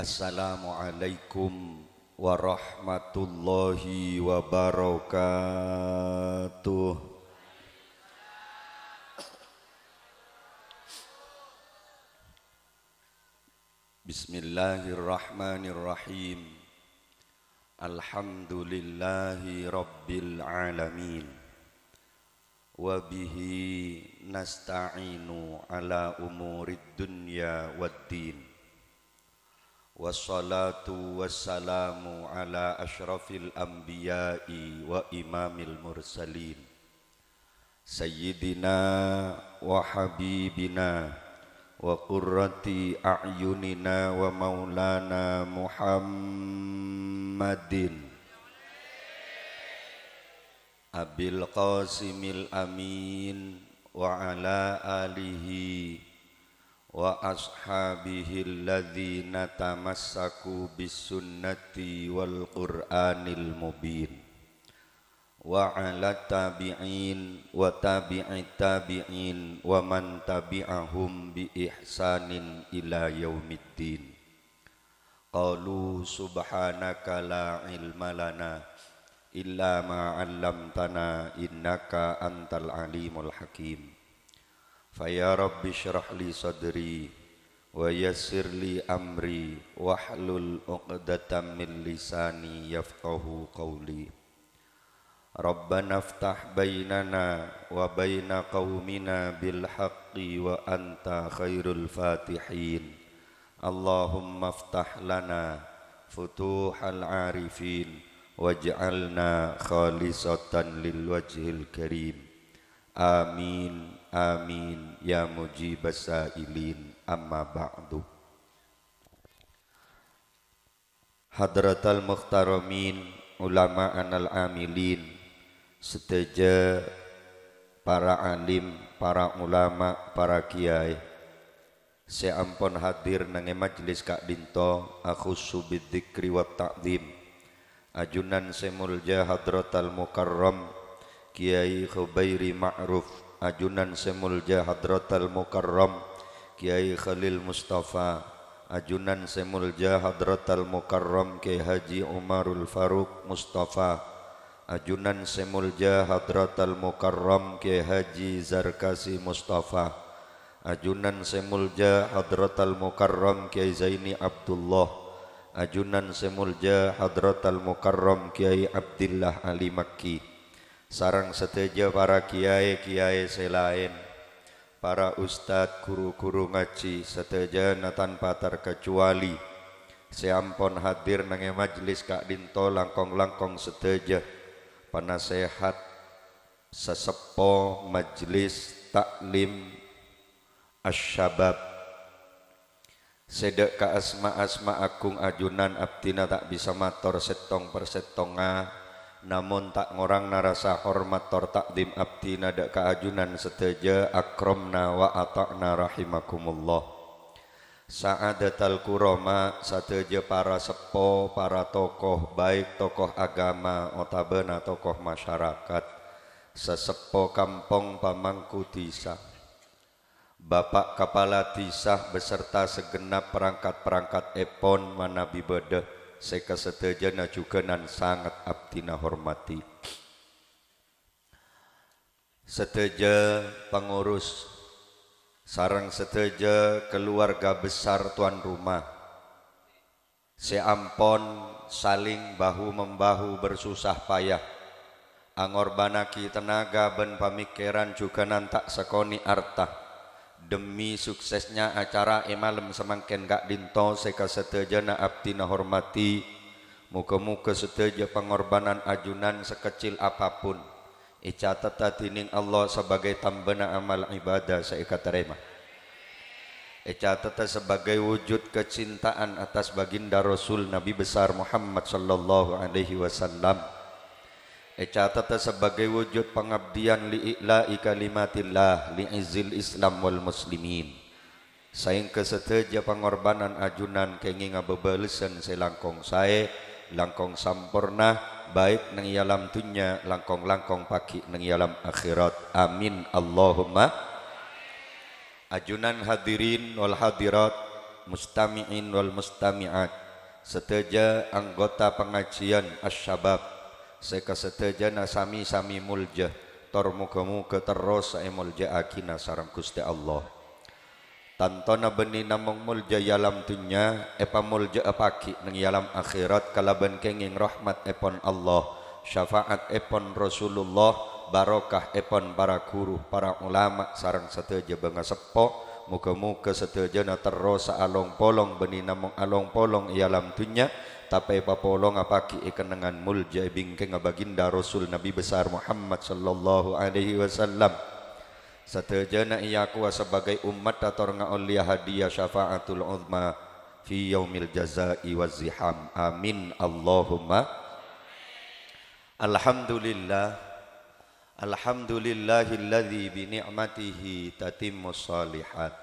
Assalamualaikum warahmatullahi wabarakatuh. Bismillahirrahmanirrahim. Alhamdulillahi rabbil alamin. Wa bihi nasta'inu ala umurid dunya wad din. wassalatu wassalamu ala asyrafil anbiya'i wa imamil mursalin sayyidina wa habibina wa qurrati a'yunina wa maulana muhammadin abil qasimil amin wa ala alihi وأصحابه الذين تمسكوا بالسنة والقرآن المبين وعلى التابعين وتابع التابعين ومن تبعهم بإحسان إلى يوم الدين قالوا سبحانك لا علم لنا إلا ما علمتنا إنك أنت العليم الحكيم Faya Rabbi syrah li sadri wa yassir li amri wahlul 'uqdatam min lisani yafqahu qawli Rabbana aftah bainana wa baina qaumina bil wa anta khairul fatihin Allahumma aftah lana futuhal arifin waj'alna khalisatan lil wajhil karim Amin Amin ya mujibas sailin amma ba'du Hadratal muhtaramin ulama anal amilin seteja para alim, para ulama, para kiai seampun hadir nange majelis kak dinto aku subid dikri wa ta'zim ajunan semulja hadratal mukarram kiai khubairi ma'ruf Ajunan Semulja Hadratal Mukarram Kiai Khalil Mustafa Ajunan Semulja Hadratal Mukarram Kiai Haji Umarul Faruk Mustafa Ajunan Semulja Hadratal Mukarram Kiai Haji Zarkasi Mustafa Ajunan Semulja Hadratal Mukarram Kiai Zaini Abdullah Ajunan Semulja Hadratal Mukarram Kiai Abdillah Ali Makki sarang seteja para kiai-kiai selain para ustadz guru-guru ngaji seteja tanpa terkecuali seampon hadir nange majlis kak dinto langkong-langkong seteja penasehat sesepo majlis taklim asyabab sedek ka asma asma akung ajunan abdina tak bisa mator setong per setonga namun tak ngorang narasa hormat tor takdim abdi nada keajunan seteja akromna wa atakna rahimakumullah al kuroma seteja para sepo para tokoh baik tokoh agama otabena tokoh masyarakat sesepo kampung pamangku tisah Bapak Kepala Tisah beserta segenap perangkat-perangkat Epon Manabi Bedeh seka juga nan sangat abdina hormati seteja pengurus sarang seteja keluarga besar tuan rumah seampon saling bahu membahu bersusah payah Angor angorbanaki tenaga ben pamikiran juga tak sekoni artah demi suksesnya acara emalem semangken gak dinto seka seteja na abdi na hormati muka-muka seteja pengorbanan ajunan sekecil apapun Ica tata tining Allah sebagai tambana amal ibadah seika terima Ica tata sebagai wujud kecintaan atas baginda Rasul Nabi besar Muhammad sallallahu alaihi wasallam Ecatata eh, sebagai wujud pengabdian li'i'la'i kalimatillah li'izzil islam wal muslimin. Saing kesetaja pengorbanan ajunan kengi ngabebalesan selangkong saya, langkong sampurna, baik nang ialam tunya, langkong-langkong paki nang ialam akhirat. Amin. Allahumma ajunan hadirin wal hadirat mustami'in wal mustami'at seteja anggota pengajian asyabab sekasetejana sami-sami mulja tor muga-muga terus sae mulja akina sarang Gusti Allah tantona beni namung mulja yalam dunya epa mulja apaki ning yalam akhirat kalaban kenging rahmat epon Allah syafaat epon Rasulullah barokah epon para guru para ulama sarang seteja bangga sepok muga-muga sedayana terus along polong beni namung along polong ialam tunya tapi papolo nga paki ikenengan mulja bingke baginda Rasul Nabi besar Muhammad sallallahu alaihi wasallam satejana iya kuwa sebagai umat tator nga hadiah syafaatul uzma fi yaumil jazai waziham amin Allahumma Alhamdulillah Alhamdulillahilladzi bi ni'matihi tatimmus salihat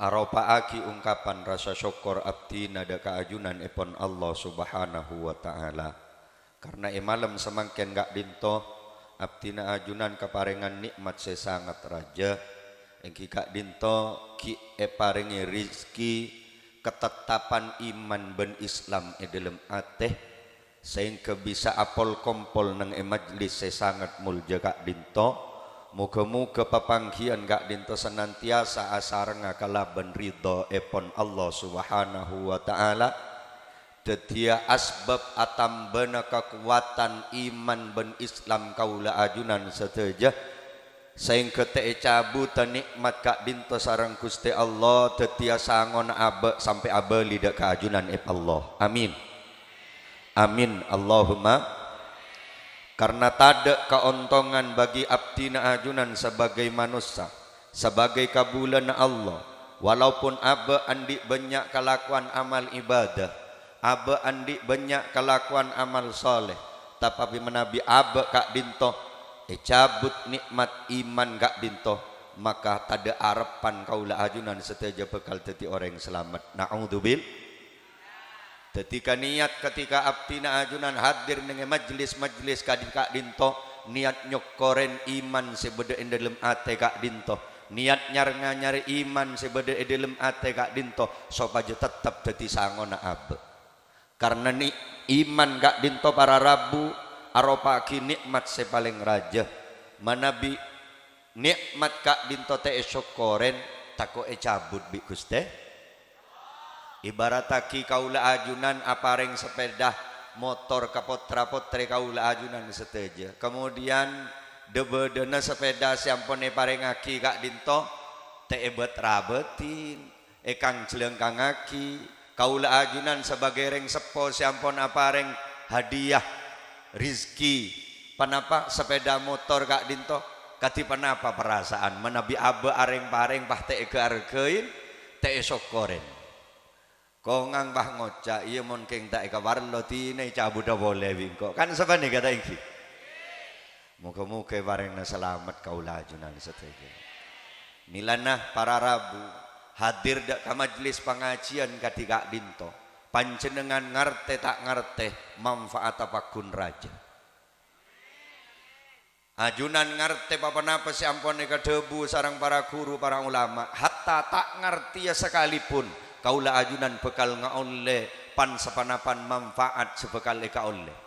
Aropaaki ungkapan rasa syukur abdi nada keajunan epon Allah subhanahu wa ta'ala. Karena emalem semangkin gak dinto, abdi na ajunan keparengan nikmat sesangat raja. Engki gak dinto ki eparengi rizki ketetapan iman ben Islam e dalam ateh sehingga bisa apol kompol nang emajlis sesangat mulja kak dinto moga-moga muga pepanggian gak dinten senantiasa asar ngakalaben benrido epon Allah Subhanahu wa taala. Dedia asbab atam bena kekuatan iman ben Islam kaula ajunan seteja sehingga teh cabutan nikmat kak dinten sarang Gusti Allah dedia sangon abe sampai abe lidak keajunan ep Allah. Amin. Amin Allahumma karena ada keontongan bagi abdi ajunan sebagai manusia sebagai kabulan Allah walaupun abe andi banyak kelakuan amal ibadah abe andi banyak kelakuan amal soleh tapi menabi abe kak dinto e eh, cabut nikmat iman kak dinto maka ada arepan kaulah ajunan setiap bekal teti orang selamat naudzubillah ketika niat ketika abdina ajunan hadir dengan majlis-majlis kadin kak dinto niat nyokoren iman sebeda dalam ate kak dinto niat nyarnga nyari iman sebeda dalam ate kak dinto sopaja tetap dati sangona abe karena ni iman kak dinto para rabu aropa aki se paling raja manabi nikmat kak dinto te esok koren tako e cabut bi kusteh ibarataki kaula ajunan apareng sepeda motor kapotra-potre kaula ajunan seteja kemudian debedena sepeda siampone pareng aki kak dinto teebet rabetin ekang kang aki kaula ajunan sebagai reng sepo siampon apareng hadiah rizki panapa sepeda motor kak dinto kati panapa perasaan menabi abe areng pareng pah te argein te sokoren kongang bah ngoca iya mon keng tak ika warlo tine cabut dah boleh bingko kan sebani kata iki muka-muka na selamat kau junan setega. milanah para rabu hadir dak ka majelis pengajian ketika dinto panjenengan ngarte tak ngarte manfaat apa kun raja Ajunan ngerti apa napa si ampone debu sarang para guru para ulama hatta tak ngerti ya sekalipun kaula ajunan bekal ngaolle pan sepanapan manfaat sebekal eka oleh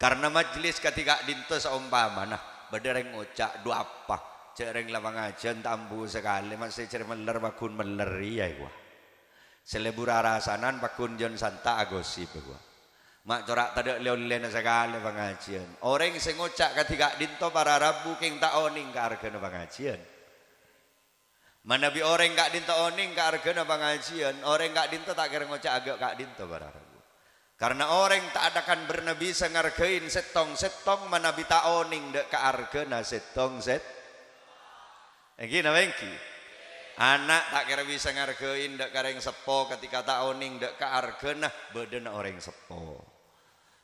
karena majelis ketika dinto umpama nah bedereng ocak dua apa cereng lawang aja tambu sekali masih cereng meler bakun meler iya gua selebur arasanan bakun jon santa agosi gua mak corak tadak leon lena sekali pengajian orang yang ngocak ketika dinto para rabu king tak oning ke argana pengajian Mana bi orang kak dinta oning kak bang ngajian orang kak dinta tak kira ngocak agak kak dinta bararagu. Karena orang tak adakan bernabi sengargain setong setong mana bi tak oning dek kak argana setong set. Engki nama engki. Anak tak kira bisa ngargain dek kareng sepo ketika tak oning dek kak argana beden orang sepo.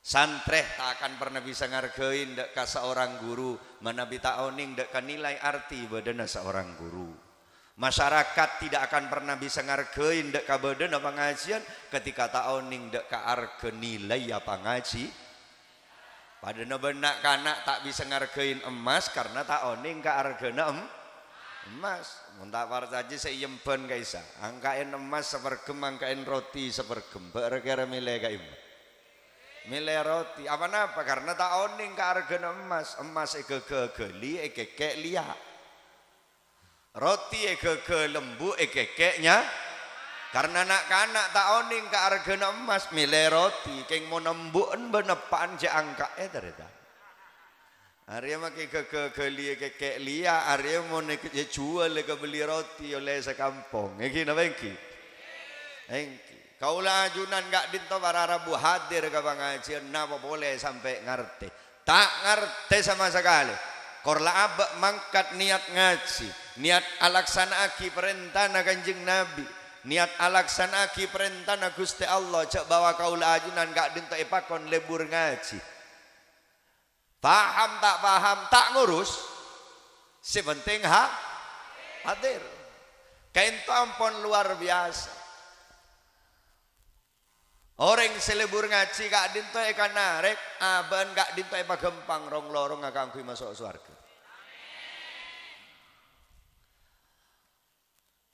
santri tak akan pernah bisa ngargain dek ke seorang guru, mana bi tak oning dek ka nilai arti badan seorang guru masyarakat tidak akan pernah bisa ngargain dek kabaden apa pengajian ketika taoning dek kaarga nilai apa ngaji pada benak kanak tak bisa ngargain emas karena taoning kaargana em emas minta partaji seiyemben kaisa angkain emas sepergem angkain roti sepergem berkira milih kaim milih roti apa napa karena tak ke kaargana emas emas ege gegeli ege kek liak roti e ke lembu e eh, nya, karena nak kanak tak oning ke harga emas milih roti keng mau nembuken benepan je angka e eh, terita Arya maki keke eh, ke ke lia Arya mau nek je ya jual ke beli roti oleh sekampung engki napa engki engki kaulah junan gak dinto para rabu hadir ke pengajian napa nah, boleh sampai ngerti tak ngerti sama sekali korla abek mangkat niat ngaji niat alaksanaki na kanjeng Nabi niat alaksanaki na Gusti Allah cak bawa kaula ajunan gak dinta epakon lebur ngaji paham tak paham tak ngurus sepenting ha hadir kain tampon luar biasa orang selebur ngaji gak dinta ikan narek aban gak dinta pagempang rong lorong gak kangkui masuk suarga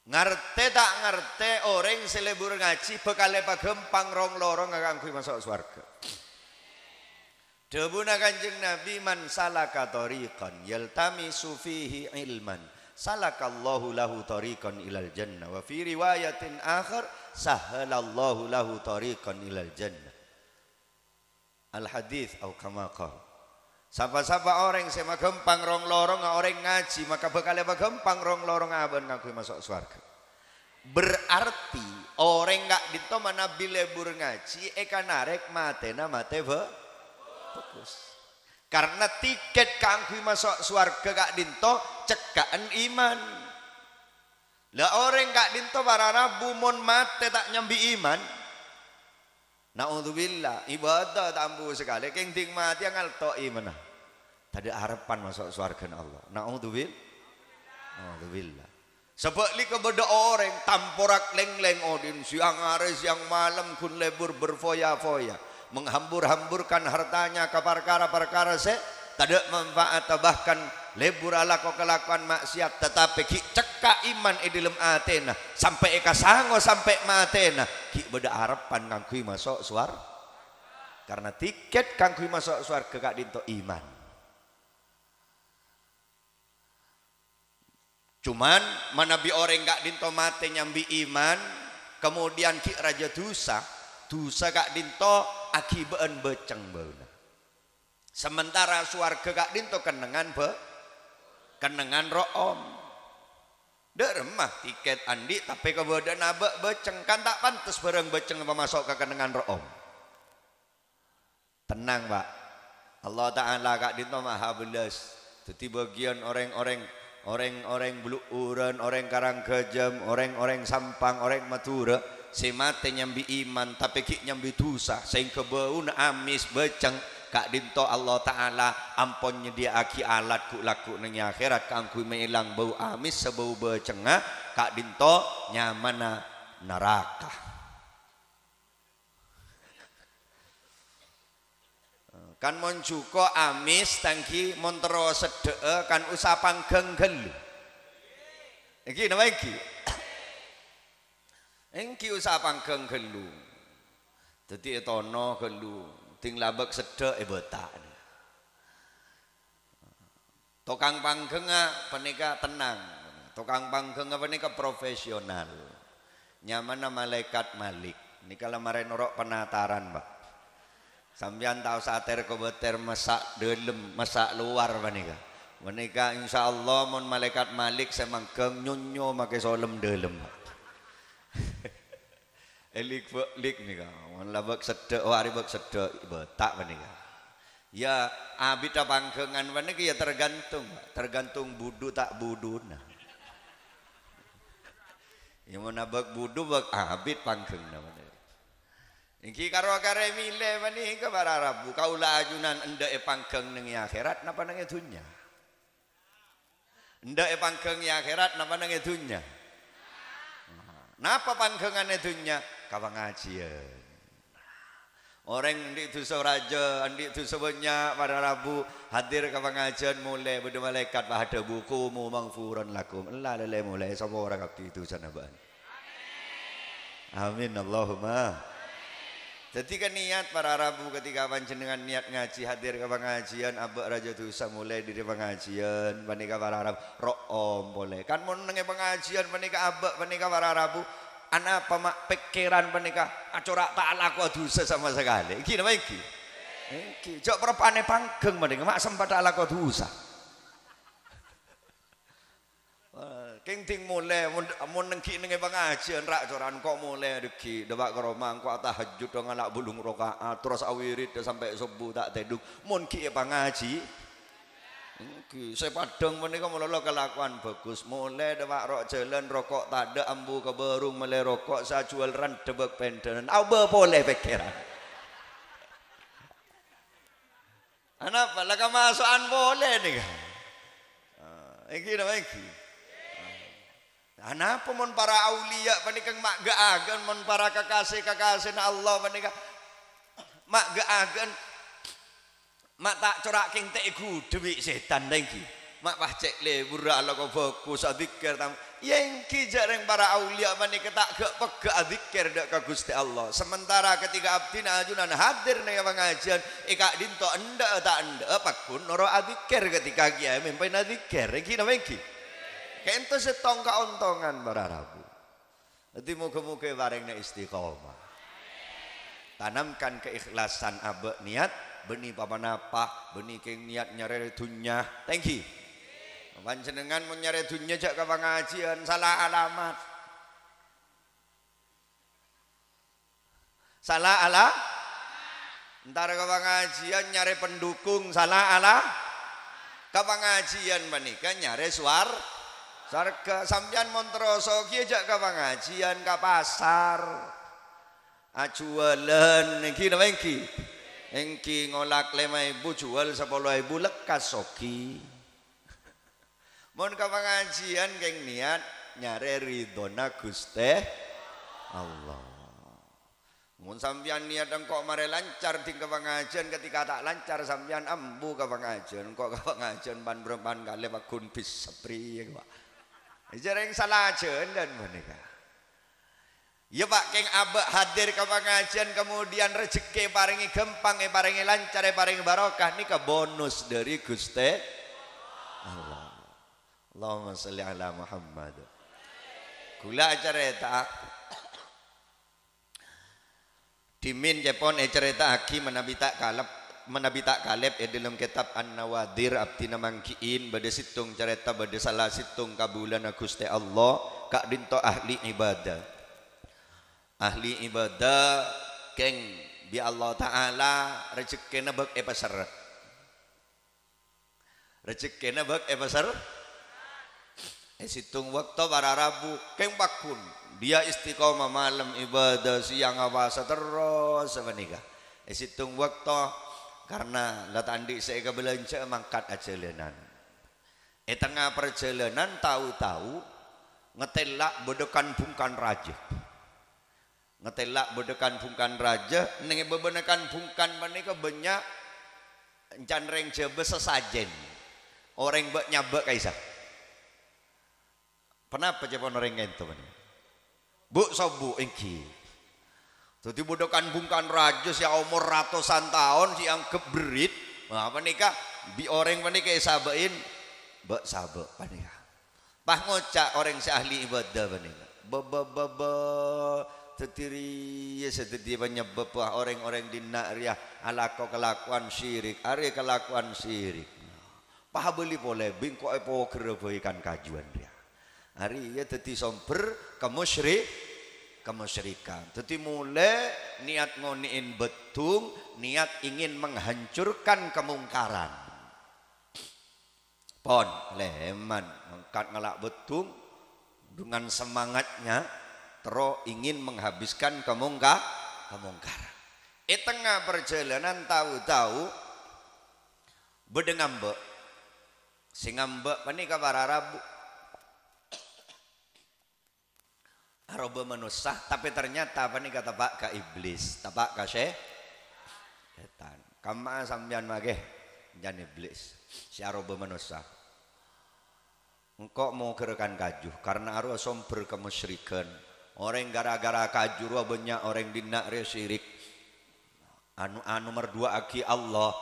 ngerti tak ngerti orang selebur ngaji bekale pagem rong lorong kanggo masuk suarga. Debuna kanjeng Nabi man salaka tariqan yaltami fihi ilman salakallahu lahu tariqan ilal jannah wa fi riwayatin akhar sahalallahu lahu tariqan ilal jannah. Al hadis atau kama Sapa-sapa orang yang saya gempang rong lorong orang ngaji maka bakal apa gempang rong lorong abang ngaku masuk surga. Berarti orang nggak dito gitu mana lebur ngaji eka narek mate nama teve fokus. Karena tiket kangkui masuk surga gak dinto cekaan iman. Lah orang gak dinto para rabu mon mate tak nyambi iman Naudzubillah ibadah tambuh sekali. Keng ting mati yang alto mana Tadi harapan masuk suarga Allah. Naudzubillah. Naudzubillah. Sebeli kepada orang tamporak leng leng odin siang hari siang malam kun lebur berfoya foya menghambur hamburkan hartanya ke perkara perkara se tidak manfaat bahkan lebur ala kau kelakuan maksiat tetapi ki cekak iman di dalam atena sampai eka sango sampai matena ki beda harapan kangkui masuk suar karena tiket kangkui masuk suar kekak dinto iman cuman manabi orang gak dinto mate nyambi iman kemudian ki raja dosa dosa kak dinto akibat beceng beuna Sementara suar kak dinto kenangan be Kan roh room deremah tiket andi tapi kemudian nabak beceng kan tak pantas bareng beceng masuk ke roh room tenang pak Allah Ta'ala kak di maha belas jadi bagian orang-orang orang-orang uran orang karang kejam orang-orang sampang orang matura si mati nyambi iman tapi kik nyambi dosa sehingga bau amis beceng kak dinto Allah taala ampun nyediaki alat ku laku nang akhirat kangku meilang bau amis sebau cengah, kak dinto nyamana neraka kan moncuko amis tangki montero sedee kan usapan genggel Engki nama iki Engki usapang genggelu. itu etono gelu ting labak sedek e eh, botak tukang panggenga ah, penika tenang tukang panggenga ah, penika profesional nyamana malaikat malik ini kalau mare norok penataran pak tahu tau satir kebeter mesak dalam, mesak luar penika menika Allah mon malaikat malik semangkeng nyonyo make solem dalam. pak Elik eh, lik kau, Wan labak sedek wari bak sedek betak menika. Ya abita pangkengan menika ya tergantung, tergantung budu tak budu nah. Ya mana abak budu bak abit pangkengna menika. Iki karo kare mile menika para Rabu lah ajunan E pangkeng nengi ya akhirat napa nang Anda E, e pangkeng ya akhirat napa nang e dunia. Nah, napa pangkengan itu e nya? kawangaji ya. Orang di dusa raja, di dusa banyak pada Rabu hadir ke pengajian mulai benda malaikat pada buku mu mangfuran lakum. Allah lele mulai semua orang abdi itu sana ban. Amin Allahumma. Ketika niat para Rabu ketika panjenengan niat ngaji hadir ke pengajian abah raja dusa mulai diri pengajian panika para Rabu om boleh kan mau nengi pengajian panika abah panika para Rabu Anak apa mak pikiran menikah acorak tak laku dosa sama sekali. Iki nama iki. Iki jok perpane panggeng menikah mak sempat tak laku dosa. King ting mulai mun nengki nengi pengajian rak coran kok mulai deki debak karo mangko tahajud dong anak bulung rokaat terus awirit sampai subuh tak teduk mun ki pengaji Ki saya padang menika melolo kelakuan bagus. Mulai demak rok jalan rokok tak ada ambu keberung mulai rokok saya jual ran debek pendenan. Abe boleh pikiran. Kenapa? Lah kemasukan boleh nih kan? Iki nama iki. Kenapa ah. mon para aulia panikang mak gaagan mon para kekasih kekasih Allah panikang mak gaagan mak tak corak keng tak ikut demi setan lagi mak pah cek le wura ala kau fokus adikir tam yang kijar yang para aulia mana ketak gak pegak adikir dak kagus Gusti Allah sementara ketika abdi najunan hadir naya pengajian ika dinto anda tak anda apa pun noro adikir ketika kiai mimpi adikir lagi nama lagi kento setongka ontongan para rabu nanti muka muka bareng istiqomah tanamkan keikhlasan abek niat beni napa beni keng niat nyare dunya thank you panjenengan mau nyare dunya jak ke pengajian salah alamat salah ala ntar ke pengajian nyare pendukung salah ala ke pengajian menikah nyare suar Sarga sambian montroso ki jak ke pengajian ke pasar ajualan iki engki ngolak lemai ibu jual sepuluh ibu lekas soki mohon ke pengajian keng niat nyare ridona guste Allah Mohon sambian niat engkau mare lancar di ke pengajian ketika tak lancar sampian ambu ke pengajian kok ke pengajian ban berban kali pak kun sepri ya pak. salah aja dan menikah. Ya Pak Keng Abek hadir ke pengajian kemudian rezeki paringi gempang e paringi lancar e paringi barokah ke bonus dari Gusti Allah. Allahumma masya ala Muhammad. Gula cerita Dimin Jepon e cerita aki menabi tak kalep menabi tak kalep e dalam kitab An-Nawadir abdina mangkiin bade situng cerita bade salah situng kabulan Gusti Allah kak dinto ahli ibadah ahli ibadah keng bi Allah taala rezeki bak e eh rezeki rezekina bak e eh eh, situng waktu para rabu keng pakun dia istiqomah malam ibadah siang awasa terus sebenika e situng waktu karena lat andi saya kebelanja mangkat aja lenan eh tengah perjalanan tahu-tahu ngetelak bodokan bungkan raja ngetelak bedekan bungkan raja nengi bebenekan bungkan menika banyak encan reng jebe sesajen orang bek nyabak kaisar kenapa cepon orang itu mana bu sobu engki jadi bedekan bungkan raja si umur ratusan tahun si yang keberit. Nah, menikah bi orang menikah ya sabain bak sabak menikah. Pah ngocak orang si ahli ibadah menikah. Be be be be tetiri ya banyak penyebab orang-orang di nakriyah ala kau kelakuan syirik ari kelakuan syirik paha beli boleh bingko epo kerebaikan kajuan dia hari ya teti somper kemusyrik kemusyrikan teti mulai niat ngoniin betung niat ingin menghancurkan kemungkaran pon leman mengkat ngelak betung dengan semangatnya Tero ingin menghabiskan kemungkar kemungkar, Di tengah perjalanan tahu-tahu bedengambek. Sing ambek menika para Arab Arab menusah tapi ternyata apa kata Pak ka iblis, tapak ka setan. Kama sambian mage jan iblis. Si Arab menusah. Engkau mau gerakan gajuh karena arwah somber kemusrikan orang gara-gara kajurua banyak orang dinak resirik anu anu nomor dua aki Allah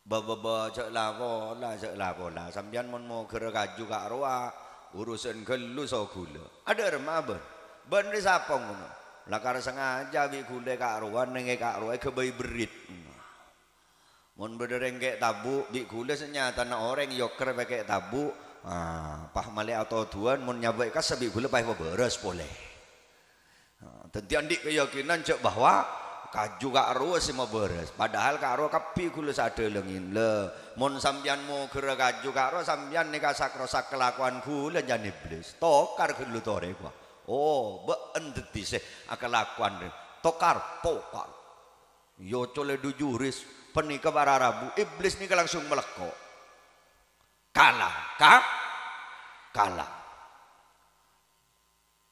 Baba cek lako lah cek lako lah sambian mon mau kerja kaju kak roa urusan kelu so gula ada rema ben ben di sapong ngono lakar sengaja bi gula kak roa nenge kak roa kebay berit mon berdereng kek tabu bi gula senyata na orang yoker ya pakai tabu Ah, pah male atau tuan mun nyabai lebih gule pah beres boleh. Ah, Tentu andi keyakinan cek bahwa kaju kak arwah sih mau beres. Padahal kak arwah kapi gule sade lengin le. Mun sambian mau kere kaju kak arwah sambian nika sak kelakuan gule jan iblis. Tokar gule tore gua. Oh, beendeti sih kelakuan Tokar, tokar. Yo cole dujuris juris penikah para rabu. Iblis nika langsung melekok kalah ka kalah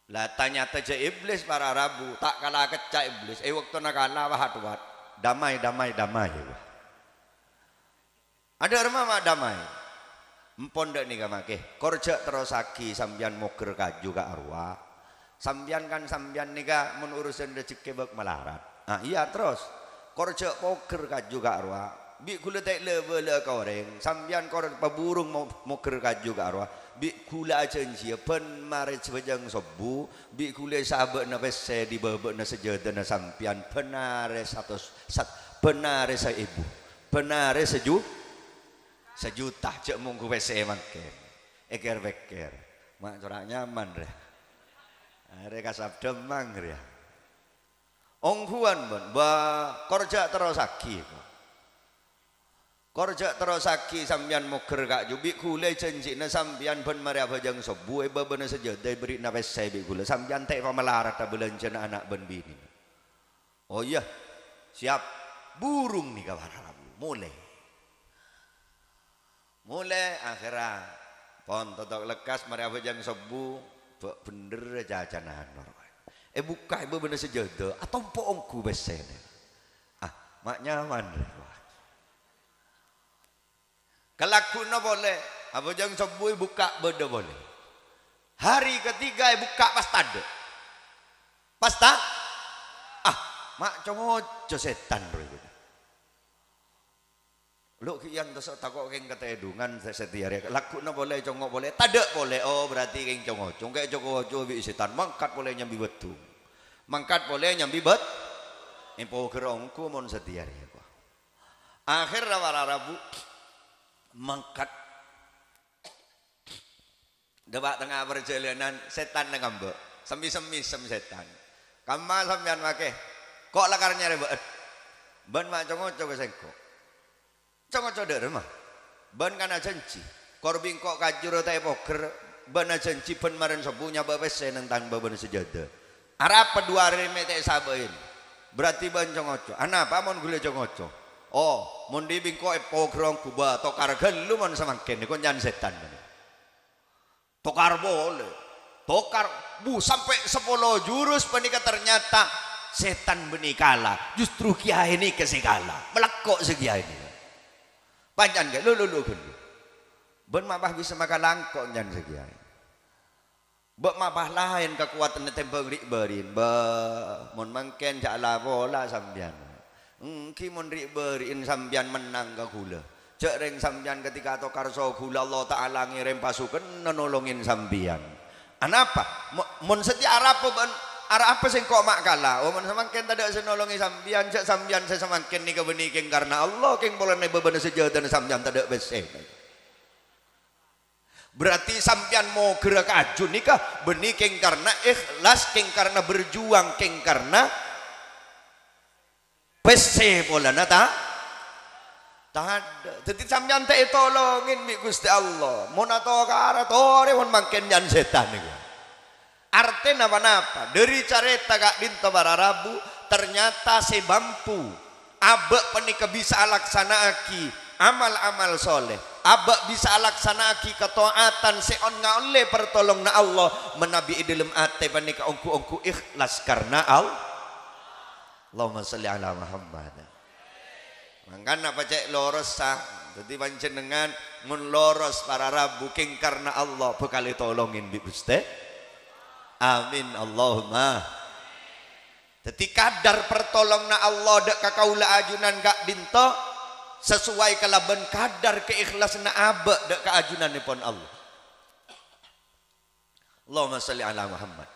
lah tanya saja iblis para rabu tak kalah kecak iblis eh waktu nak kalah wahat wahat damai damai damai wah. ada rumah mak damai empon dak nih kamake korja terus aki sambian moger kaju juga arwah sambian kan sambian nih mun urusan rezeki bak melarat ah iya terus korja moger kaju juga arwah Bi kula tak lebele koreng. Sambian koreng peburung mau mau kerja juga arwah. Bi kula cenci pen ya mare sebajang sebu. Bi kula sahabat na pese di bebek na sejeda na sampian penare satu sat penare sa ibu. Penare seju sejuta cek mungku pese mangke. Eker beker. Mak corak nyaman reh. Are kasab demang reh. Ongkuan bon, ba kerja terus sakit. Korjak terosaki sambian muker kak jubik kule cenci na sambian pun mari apa jang sobu eba nah saja sejadai beri na saya bi kule sambian tak pamelarat tak belancana anak ben bini. Oh iya siap burung nih kawan Arab mulai mulai akhirnya pon totok lekas mari apa jang sobu bener aja jajanan orang Eh buka eba bener saja atau poongku besene. Ah maknya mana? Kelakuna boleh. Apa jang sebui buka benda boleh. Hari ketiga ya buka pasta ada. Pasta? Ah, mak comoco setan bro. Lu kian tusuk takok king ketedungan setiap hari. Lakuna boleh congok boleh, Tade boleh. Oh berarti geng congok. Congkek congok bi setan mangkat boleh nyambi betung. Mangkat boleh nyambi bet. Empo kerongku mon setiap hari. Akhir rawara rabu mengkat debat tengah perjalanan setan dengan bu semi semis sem setan. Kamal sampean make. Kok lakarnya ribu ban mak congo-congo sengkok. Congo-congo dek kana janji. Korbing kok kajur tae poker. Ben janji ban maren sebunya bapak saya tentang baban sejada. arah pedua reme teh Berarti ban congo-congo. anak apa mon gule congo-congo. Oh, mundi bingko epo grong kuba tokar gelu man kene niku nyan setan. Tokar boleh. Tokar bu sampai sepuluh jurus penika ternyata setan beni kalah. Justru kiai ini kesegala, kalah. Melekok ini. Panjang ke lu lu lu gelu. Ben mabah bisa makan langkok nyan segi ini. Bek mabah lain kekuatan tempe berin. Be mun mangken jalan bola sambian. Engki mun berin sambian menang ke gula. Cek ring sambian ketika atau karso gula Allah taala ngirim pasukan nolongin sambian. Anapa? Mun setia Arab arah apa sih kok mak kalah oh man samangkin tak ada senolongi sambian cak sambian saya samangkin ni kebeniking karena Allah keng boleh naik beban sejauh sambian tak ada berarti sambian mau gerak ajun nikah benih king karena ikhlas keng karena berjuang keng karena Wis boleh nah, ta? Tanda. Jadi sampean tak tolongin mi Gusti Allah. Mun ato karat ore mun makin jan setan niku. Arti apa-apa. Dari carita kak dinto para Rabu ternyata si bampu abek penika bisa aki amal-amal soleh abak bisa laksanaki ketaatan seon nga oleh pertolong na Allah menabi idilem ate panika ongku-ongku ikhlas karena Allah Allahumma salli ala Muhammad apa cek loros sah Jadi panjenengan mun loros para rabu king karena Allah bekali tolongin bi buste. Amin Allahumma. Jadi kadar pertolongna Allah kakau kakaula ajunan gak dinto sesuai kalaban kadar keikhlasan abe dek keajunan pun Allah. Allahumma salli ala Muhammad.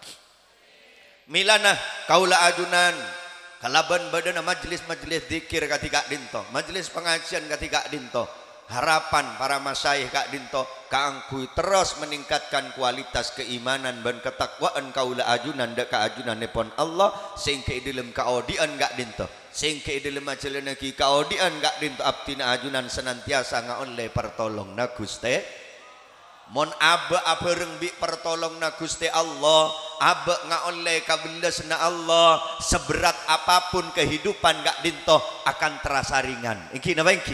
Milana kaula ajunan kalaban badana majlis-majlis zikir Kak dinto majlis pengajian Kak dinto harapan para masyaih kak dinto Kaangkui terus meningkatkan kualitas keimanan dan ketakwaan kaula ajunan dan keajunan nepon Allah sehingga idilem kaodian kak dinto sehingga singke Majlis ajalan kaodian kak dinto abtina ajunan senantiasa ngaonle pertolong na gusteh Mon abe abe rengbi pertolong na Gusti Allah abe nga oleh kabelasna Allah seberat apapun kehidupan gak dinto akan terasa ringan iki napa iki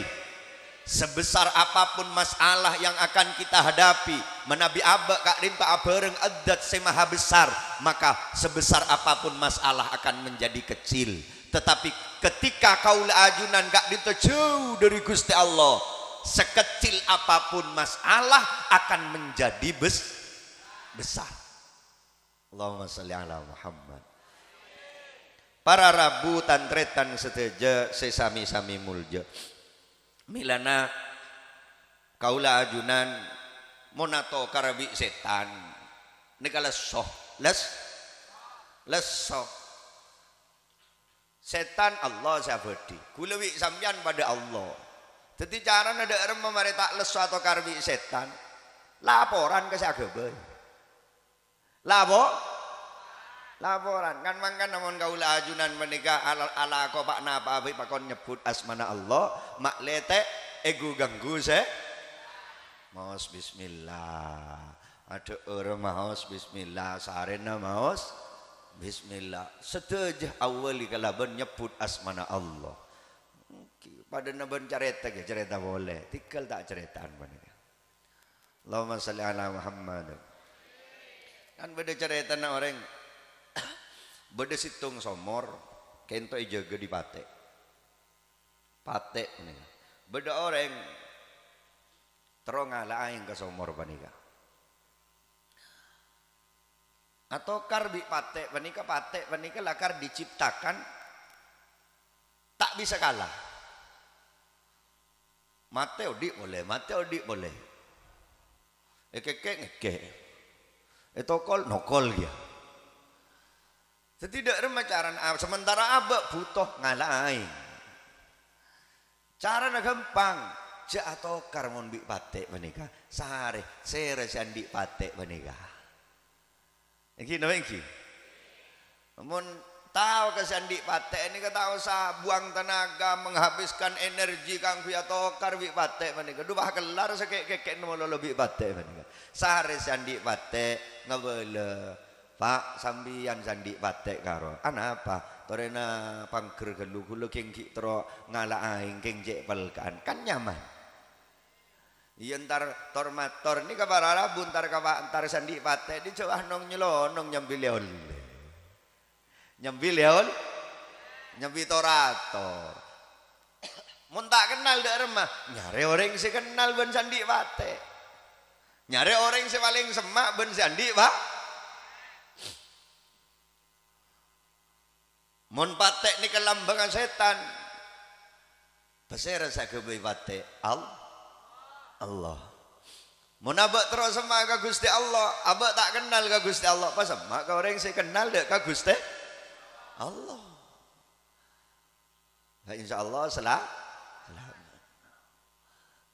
sebesar apapun masalah yang akan kita hadapi menabi abe kak rinta abe reng adat semaha besar maka sebesar apapun masalah akan menjadi kecil tetapi ketika kau ajunan gak jauh dari Gusti Allah sekecil apapun masalah akan menjadi bes besar. Allahumma salli ala Muhammad. Para rabu tantretan seteja sesami-sami mulja. Milana kaula ajunan monato karabi setan. Nikala soh les les soh. Setan Allah sabadi. Kulewi sampean pada Allah. Jadi cara ada orang memerintah lesu atau karbi setan, laporan ke agama. Labo, laporan kan mangkan namun kau kaula ajunan menikah ala ala kau pak napa abi pakon nyebut asmana Allah mak lete ego ganggu se maos bismillah ada orang maos bismillah sarena maos bismillah sedejah awali kalaban nyebut asmana Allah pada nabon cerita ke cerita boleh tikel tak ceritaan mana Allahumma salli ala Muhammad kan beda cerita na orang beda situng somor kento ijaga di pate pate nih beda orang terongah aing ke somor panika atau kar di pate panika pate panika lakar diciptakan tak bisa kalah Mateo odik boleh, Mateo odik boleh. Ekeke ngeke. no eh, nokol ya. Setidak remacaran sementara abak butuh ngalahin. Cara nak gampang jatuh karmon bi patek menikah sare sere sandi patek menikah. Engki no engki. Namun tahu ke sandi pate ini kata usah buang tenaga menghabiskan energi kang kuya tokar bi pate manika dubah kelar sekek kekek nomor lebih pate manika sehari sandi pate ngabele pak sambian sandi pate karo ana apa torena pangker gelu hulu kengki kitro ngala aing king pelkan kan nyaman Iya ntar tor ini ni kabar arabun ntar kabar ntar sandi pate di coba nong nyelonong nong nyambil oleh Nyambi ya, leon, nyambi torator. Mun tak kenal dak remah, nyare orang sing kenal ben sandi wate. Nyare orang sing paling semak ben sandi pak. Mun patek ni kelambangan setan. Besar saya kebai patek. Allah. Allah. Mun abak terus semak ke Gusti Allah, abak tak kenal ke Gusti Allah, pas semak ke orang sing kenal dak ke Gusti Allah. Nah, insya Allah selam.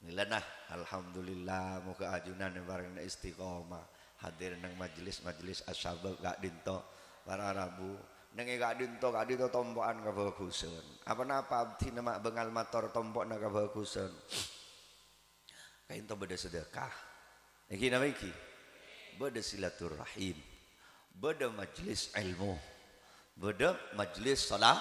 Selamat. nah, alhamdulillah muka ajunan bareng istiqomah hadir nang majelis-majelis ashabab gak dinto para rabu nengi gak dinto gak dinto tompokan kabagusan apa napa abdi nama bengal motor tombok nang kabagusan kain to beda sedekah iki nama iki beda silaturahim beda majelis ilmu bedek majelis salam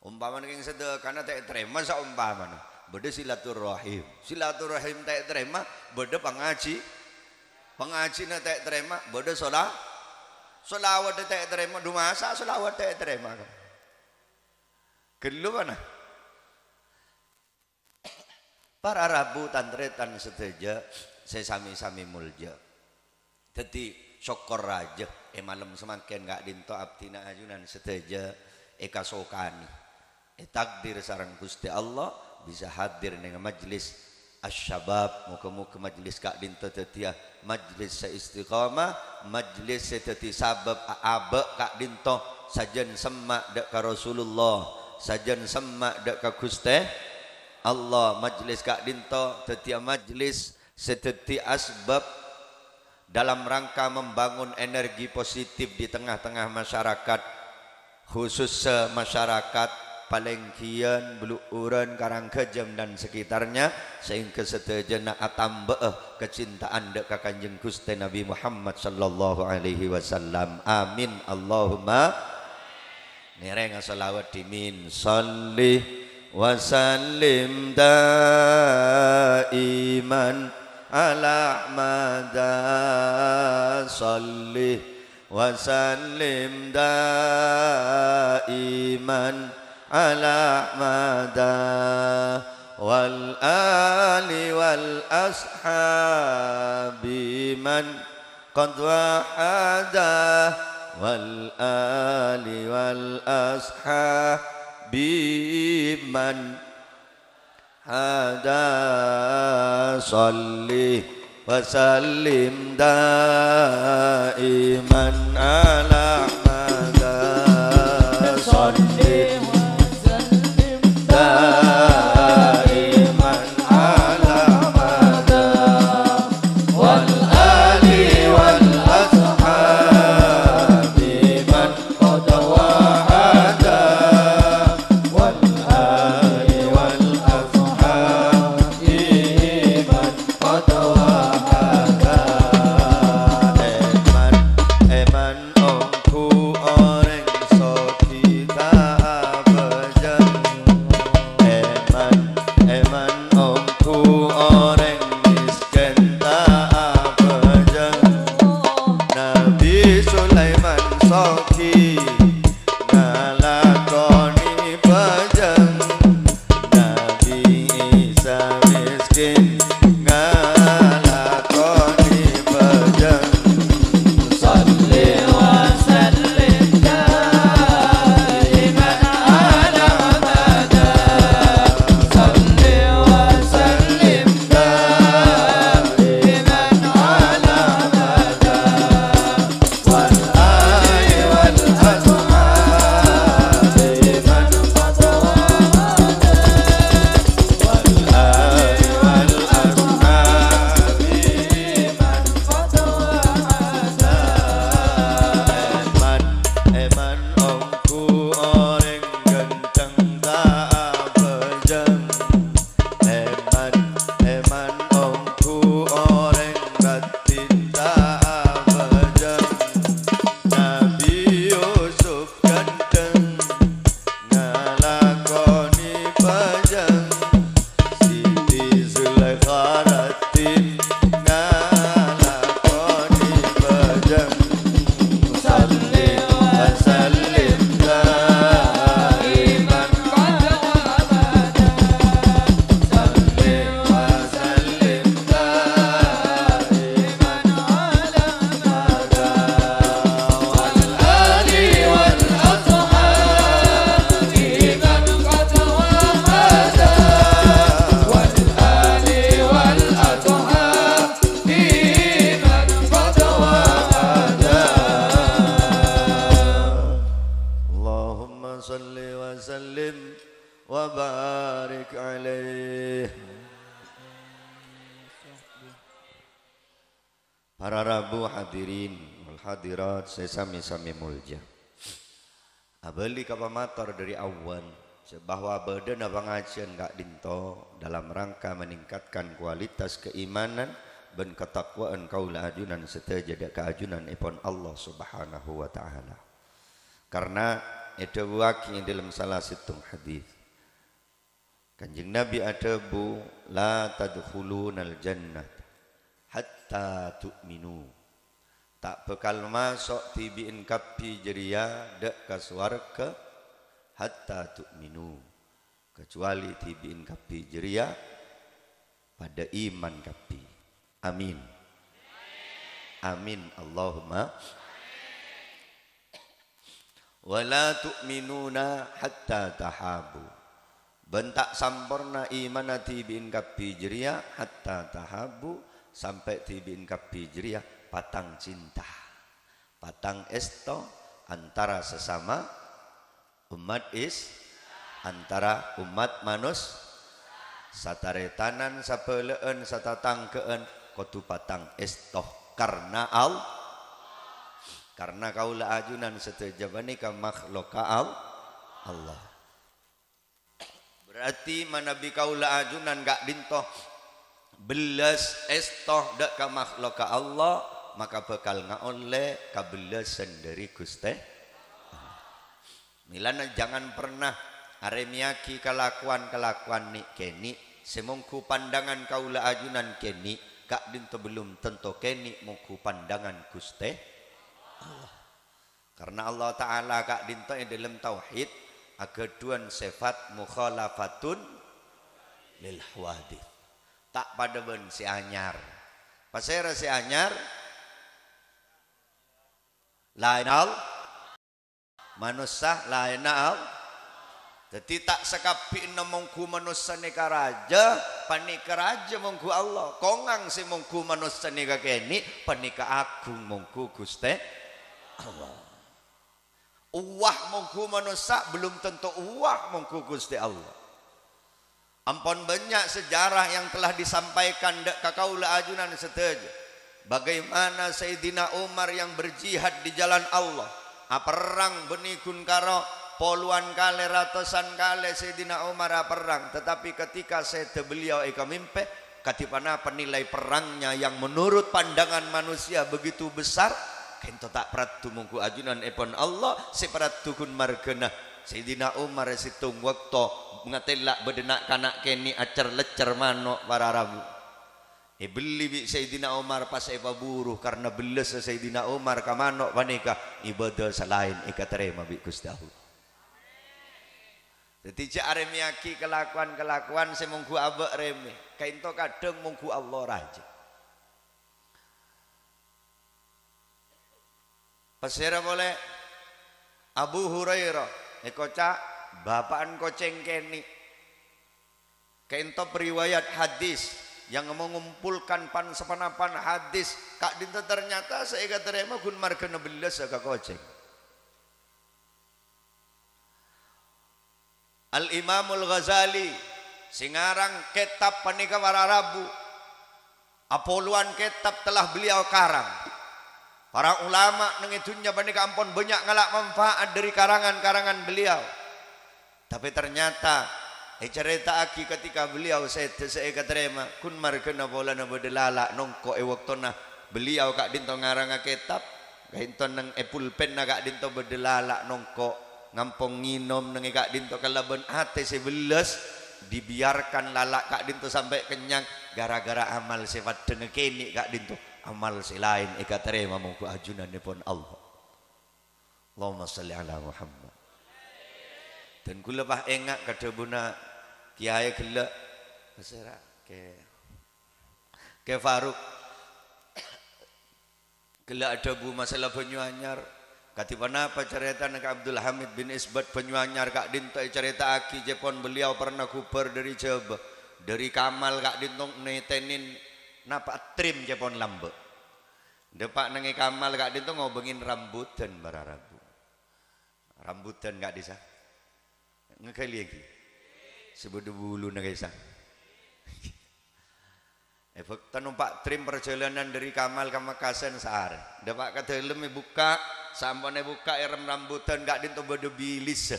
Umpama yang sedek karena tak terima sa umpama, bedek silaturahim silaturahim tak terima bedek pengaji pengaji na tak terima bedek salat selawat tak terima dumasa selawat tak terima gelu mana para rabu tantretan seteja sesami-sami mulja jadi syokor aja eh malam semakin gak dinto abtina ajunan seteja eka eh, sokani eh takdir sarang gusti Allah bisa hadir dengan majlis asyabab muka-muka majlis kak dinto tetia ah. majlis seistiqamah majlis seteti sabab abak kak dinto sajen semak dak Rasulullah sajen semak dak ka Gusti Allah majlis kak dinto tetia ah majlis seteti asbab dalam rangka membangun energi positif di tengah-tengah masyarakat khusus masyarakat Palengkian, Beluuran, Karangkejam dan sekitarnya sehingga setejena atambeh eh, kecintaan dekat kanjeng Gusti Nabi Muhammad sallallahu alaihi wasallam. Amin Allahumma. Nireng selawat dimin salih wa salim daiman الأحمد صل وسلم دائما على أحمد والآل والأصحاب من قد وحدا والآل والأصحاب من hada salli wa sallim da'iman ala sami-sami mulja abeli motor dari awan bahwa badan abang acian gak dinto dalam rangka meningkatkan kualitas keimanan dan ketakwaan kaulah ajunan setelah jadi keajunan ipon Allah subhanahu wa ta'ala karena ada waki dalam salah satu hadis kanjeng Nabi ada bu la al jannah hatta tu'minu tak bekal masuk tibiin kapi jeria ya, dek kasuar ke hatta minu kecuali tibiin kapi jeria ya, pada iman kapi amin amin Allahumma wala minuna hatta tahabu bentak sampurna iman tibiin kapi jeria ya, hatta tahabu sampai tibiin kapi jeria patang cinta patang esto antara sesama umat is antara umat manus satare sataretanan sapeleen satatangkeen kotu patang esto karena al karena kaulah ajunan setejabani ka makhluka al Allah berarti manabi kaulah ajunan gak dintoh belas estoh dak ka makhluk Allah maka bekal ngaonle kabela sendiri guste Milana jangan pernah aremiaki kelakuan-kelakuan ni keni semongku pandangan kaula ajunan keni kak dinto belum tentu keni mongku pandangan guste Allah karena Allah Ta'ala kak dinto yang dalam tauhid agaduan sifat mukhalafatun lil hawadith tak pada ben si anyar pasera si anyar lain lainal manusia lain lainal jadi tak sekapi nemungku manusia ni raja panika raja mongku Allah kongang si mongku manusia ni kini panika agung mongku guste Allah uah mongku manusia belum tentu uah mongku guste Allah ampon banyak sejarah yang telah disampaikan dek kakaulah ajunan setuju Bagaimana Sayyidina Umar yang berjihad di jalan Allah Apa ah, perang, benikun karo Poluan kale ratusan kale Sayyidina Umar ah, perang? Tetapi ketika saya beliau ikan mimpi Katipana penilai perangnya yang menurut pandangan manusia begitu besar Kento tak pratu mungku ajunan epon Allah Si pratu kun margena Sayyidina Umar ah, situng waktu Mengatilak bedenak kanak keni acer lecer mano para rabu Ibeli eh, Sayyidina Umar pas buruh karena beles sa Sayyidina Umar manok panika ibadah selain lain terima bi Gustahu. Dadi cak are kelakuan-kelakuan saya munggu abek reme. to kadang munggu Allah raja. Pesera boleh Abu Hurairah eko eh, cak bapakan koceng Kain to periwayat hadis yang mengumpulkan pan sepanapan hadis kak dinta ternyata saya terima gun marga 16 agak ya, koceng Al Imamul Ghazali singarang kitab panika rabu apoluan kitab telah beliau karang para ulama nengitunya panika ampun banyak ngalak manfaat dari karangan-karangan beliau tapi ternyata cerita aki ketika beliau saya saya kata rema kun na bola na bedelala nongko e na beliau kak dinto ngarang kitab dinto nang e pulpen na kak dinto bedelala nongko ngampong nginom nang kak e dinto kalaban ate belas dibiarkan lalak kak dinto sampai kenyang gara-gara amal sifat dengekini kak dinto amal si lain e kata rema mungku ajunan pun Allah Allahumma salli ala Muhammad dan kula pah engak kadebuna Kiai gelek. besera Ke. Ke Faruk. Gelek ada Bu masalah penyuanyar. anyar. Katipan apa cerita nak Abdul Hamid bin Isbat penyuanyar Kak Dinto cerita aki Jepun beliau pernah kuper dari Jaba. Dari Kamal Kak Dinto netenin napa trim Jepun lambe. Depak nengi Kamal Kak Dinto ngobengin dan bararabu. Rambutan Kak disa Ngekali lagi. Sebelum na kaisa. Efek eh, numpak trim perjalanan dari Kamal ke Makassar sehari. Dapat kata lem eh, buka, sampai eh, buka erem rambutan gak dintu bilis.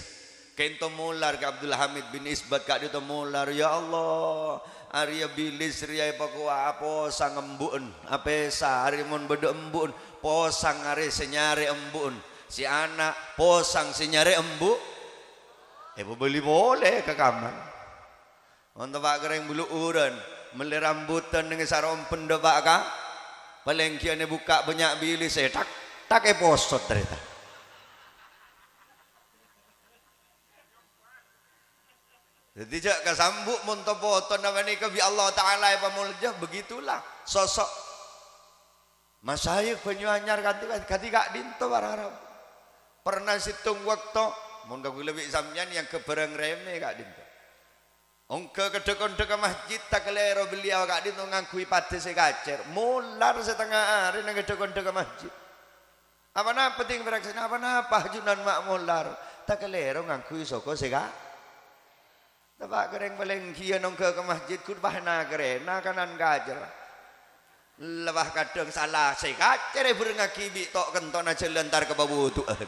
Kento mular ke Abdul Hamid bin Isbat gak dintu mular. Ya Allah, Arya bilis riya pakua apa sang embun. Apa sa hari mon bodoh embun, posang hari senyare embun. Si anak posang senyare embu. Ibu beli boleh ke Kamal. Untuk pak kereng bulu uran, meli rambutan dengan sarong pendebak kah? Paling kiannya buka banyak bili saya tak tak eposot ternyata. Jadi jak muntah montoboton nama ini kebi Allah Taala ya, pamulja begitulah sosok masaya penyuanyar ganti ganti kak dinto barang Pernah situng waktu mun lebih samnyan yang keberang reme gak dinto. Ongke kedekon kedek masjid tak kelero beliau kak di ngakui pati sekacer. Mular setengah hari nang kedekon kedek masjid. Apa napa penting beraksi? apa napa junan mak mular tak kelero ngakui soko seka. Tapi kering paling kia nongke ke masjid kud bahna nak kanan kacer. Lebah kadang salah sekacer berengakibi tok kentona aja lentar ke babu tuan.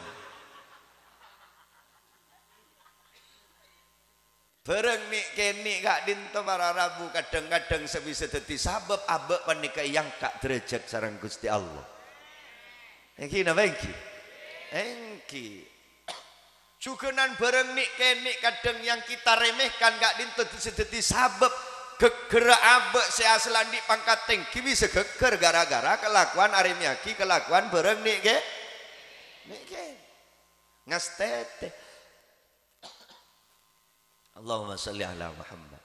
bereng nik keni kak dinto para rabu kadang-kadang sebisa deti sabab abek panika yang kak derajat sarang gusti Allah. Engki na engki? Engki. Cukunan bereng nik keni kadang yang kita remehkan kak dinto sedeti sabab gegera abek seaslan di pangkat tengki bisa geger gara-gara kelakuan arimyaki kelakuan bereng nik ke? Nik ke? Ngastete. Allahumma salli ala Muhammad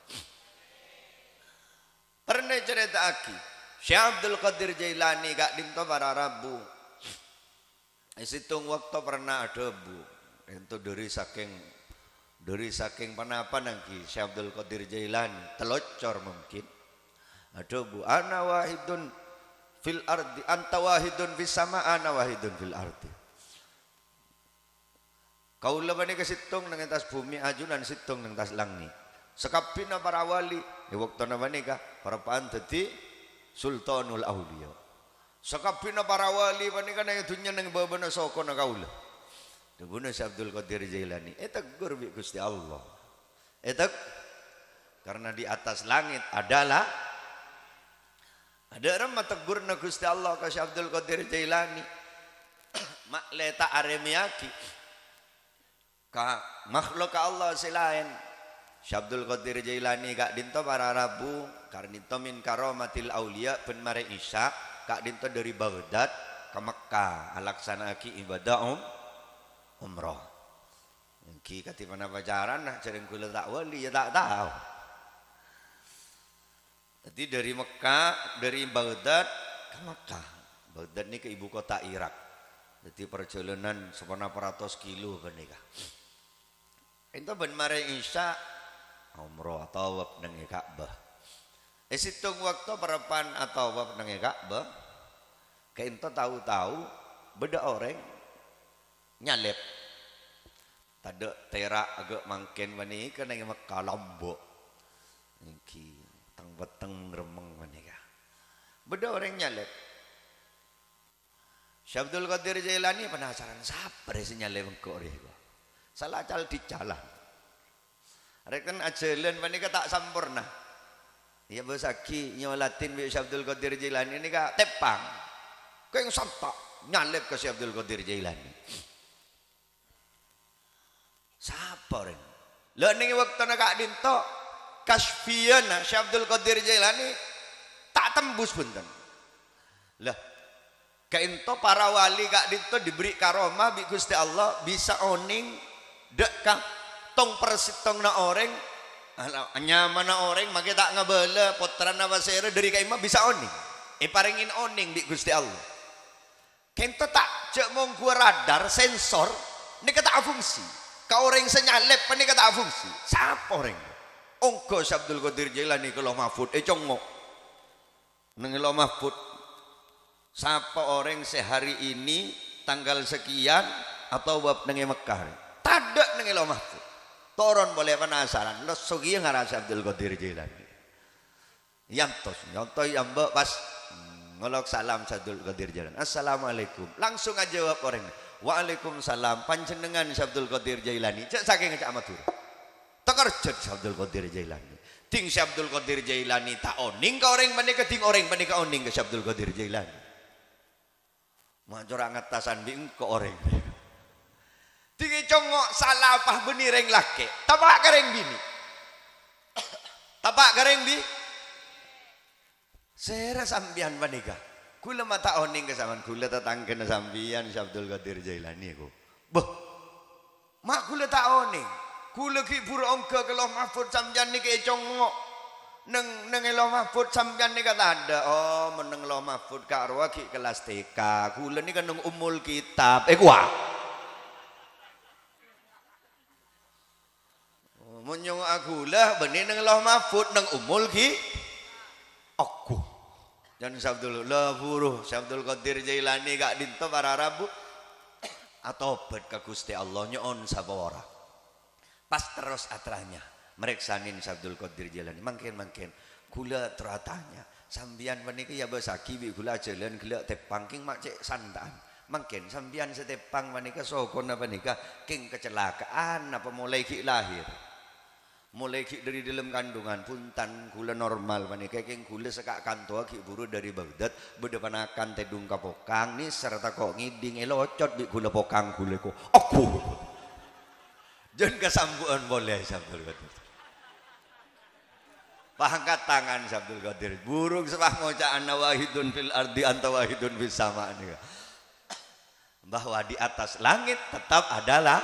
pernah cerita aki Syekh Abdul Qadir Jailani gak dimto para Rabu situng waktu pernah ada bu itu dari saking dari saking penapa lagi Syekh Abdul Qadir Jailani telocor mungkin ada bu ana wahidun fil ardi anta wahidun fis sama ana wahidun fil ardi Kaula ka kesitung nang atas bumi ajunan situng nang atas langi. Sekapina para wali, di waktu na bani para pan tadi sultanul aulia. Sekapina para wali bani ka nang dunya nang babana soko nang kaula. Duguna si Abdul Qadir Jailani, Etak eh, gurbi Gusti Allah. Etak eh, karena di atas langit adalah ada orang gurna kusti Allah kasih Abdul Qadir Jailani. Mak leta aremiaki ka makhluk Allah selain Syabdul Qadir Jailani kak dinto para Rabu kak min karomatil aulia pun mare isya kak dinto dari Baghdad ke Mekah alaksana ki ibadah um umroh ki pana pacaran nah jaring kula tak wali ya tak tahu jadi dari Mekah dari Baghdad ke Mekah Baghdad ini ke ibu kota Irak jadi perjalanan sepana 400 kilo kak itu ben mari Isya umroh tawaf nengi Ka'bah. Esitung eh, waktu perepan atau tawaf nang Ka'bah. Kento tahu-tahu beda orang nyalep. Tade tera agak mangkin wani kena yang Mekah Niki tang beteng remeng wani ka. Beda orang nyalep. Syabdul Qadir Jailani penasaran siapa sih nyalep ke engkau salah cal di jalan rekan ajalan menika tak sempurna ya bos aki nyolatin bi Abdul Qadir Jailani ini kak tepang kau yang sontok nyalip ke si Abdul Qadir Jailani siapa orang lo nih waktu kak dinto kasfiana si Abdul Qadir Jailani tak tembus pun punten lah to para wali kak dinto diberi karomah bi Gusti Allah bisa oning dekah tong persit tong na orang nyaman na orang maka tak ngebele potran na basera dari kaima bisa oning eparingin eh, oning di Gusti Allah kento tak cek mong gua radar sensor ini kata fungsi ka orang senyalep ini ni kata fungsi siapa orang ongko sabdul Qadir Jilani kalau mahfud eh congok nang mahfud siapa orang sehari ini tanggal sekian atau bab nengi Mekah Tadak lomah tu. Toron boleh penasaran. Nesu yang ngarasi Abdul Qadir Jilani. toy, yang bok pas ngelok salam Abdul Qadir Jilani. Assalamualaikum. Langsung aja jawab orang. Waalaikumsalam panjenengan Abdul Qadir Jailani. Cek saking cak Madura. cak Abdul Qadir Jailani. Ting Abdul Qadir Jailani tak oning ka orang menika ting orang menika oning ke Abdul Qadir Jailani. Macam orang tasan bing ke orang. Tiga congok salah apa reng laki. Tapak kareng bini. Tapak kareng bi. Saya sambian panika. Kula mata oning kesamaan kula na sambian Syabdul Qadir Jailani aku. Boh. Mak kula tak oning. Kula ki burong ke kalau mahfud sambian ni ke congok neng neng e lo mahfud sambian ni kata ada oh meneng lo mahfud kak arwah ki kelas TK kula ni kan neng umul kitab eh kuah Munyung nyong agulah benih neng loh mafud neng umul ki aku Jan Sabdul buruh Sabdul Qadir Jailani gak dinto para Rabu atau ke Gusti Allah nyon sabawara pas terus atrahnya mereksanin Sabdul Qadir Jailani makin-makin gula teratanya sambian meniki ya besaki bi gula jalan gula tepangking mak cek santan mungkin sambian setepang menikah sokon apa nikah king kecelakaan apa mulai lahir mulai kik dari dalam kandungan pun tan kula normal mani keking kula sekak kantua ki buru dari Baghdad berdepanakan tedung kapokang nih serta kok ngiding elocot eh, bi kula pokang kula ko aku jangan kesambuan boleh sambil Qadir pangkat tangan sambil Qadir burung sebab moja anna wahidun fil ardi anta wahidun fis sama bahwa di atas langit tetap adalah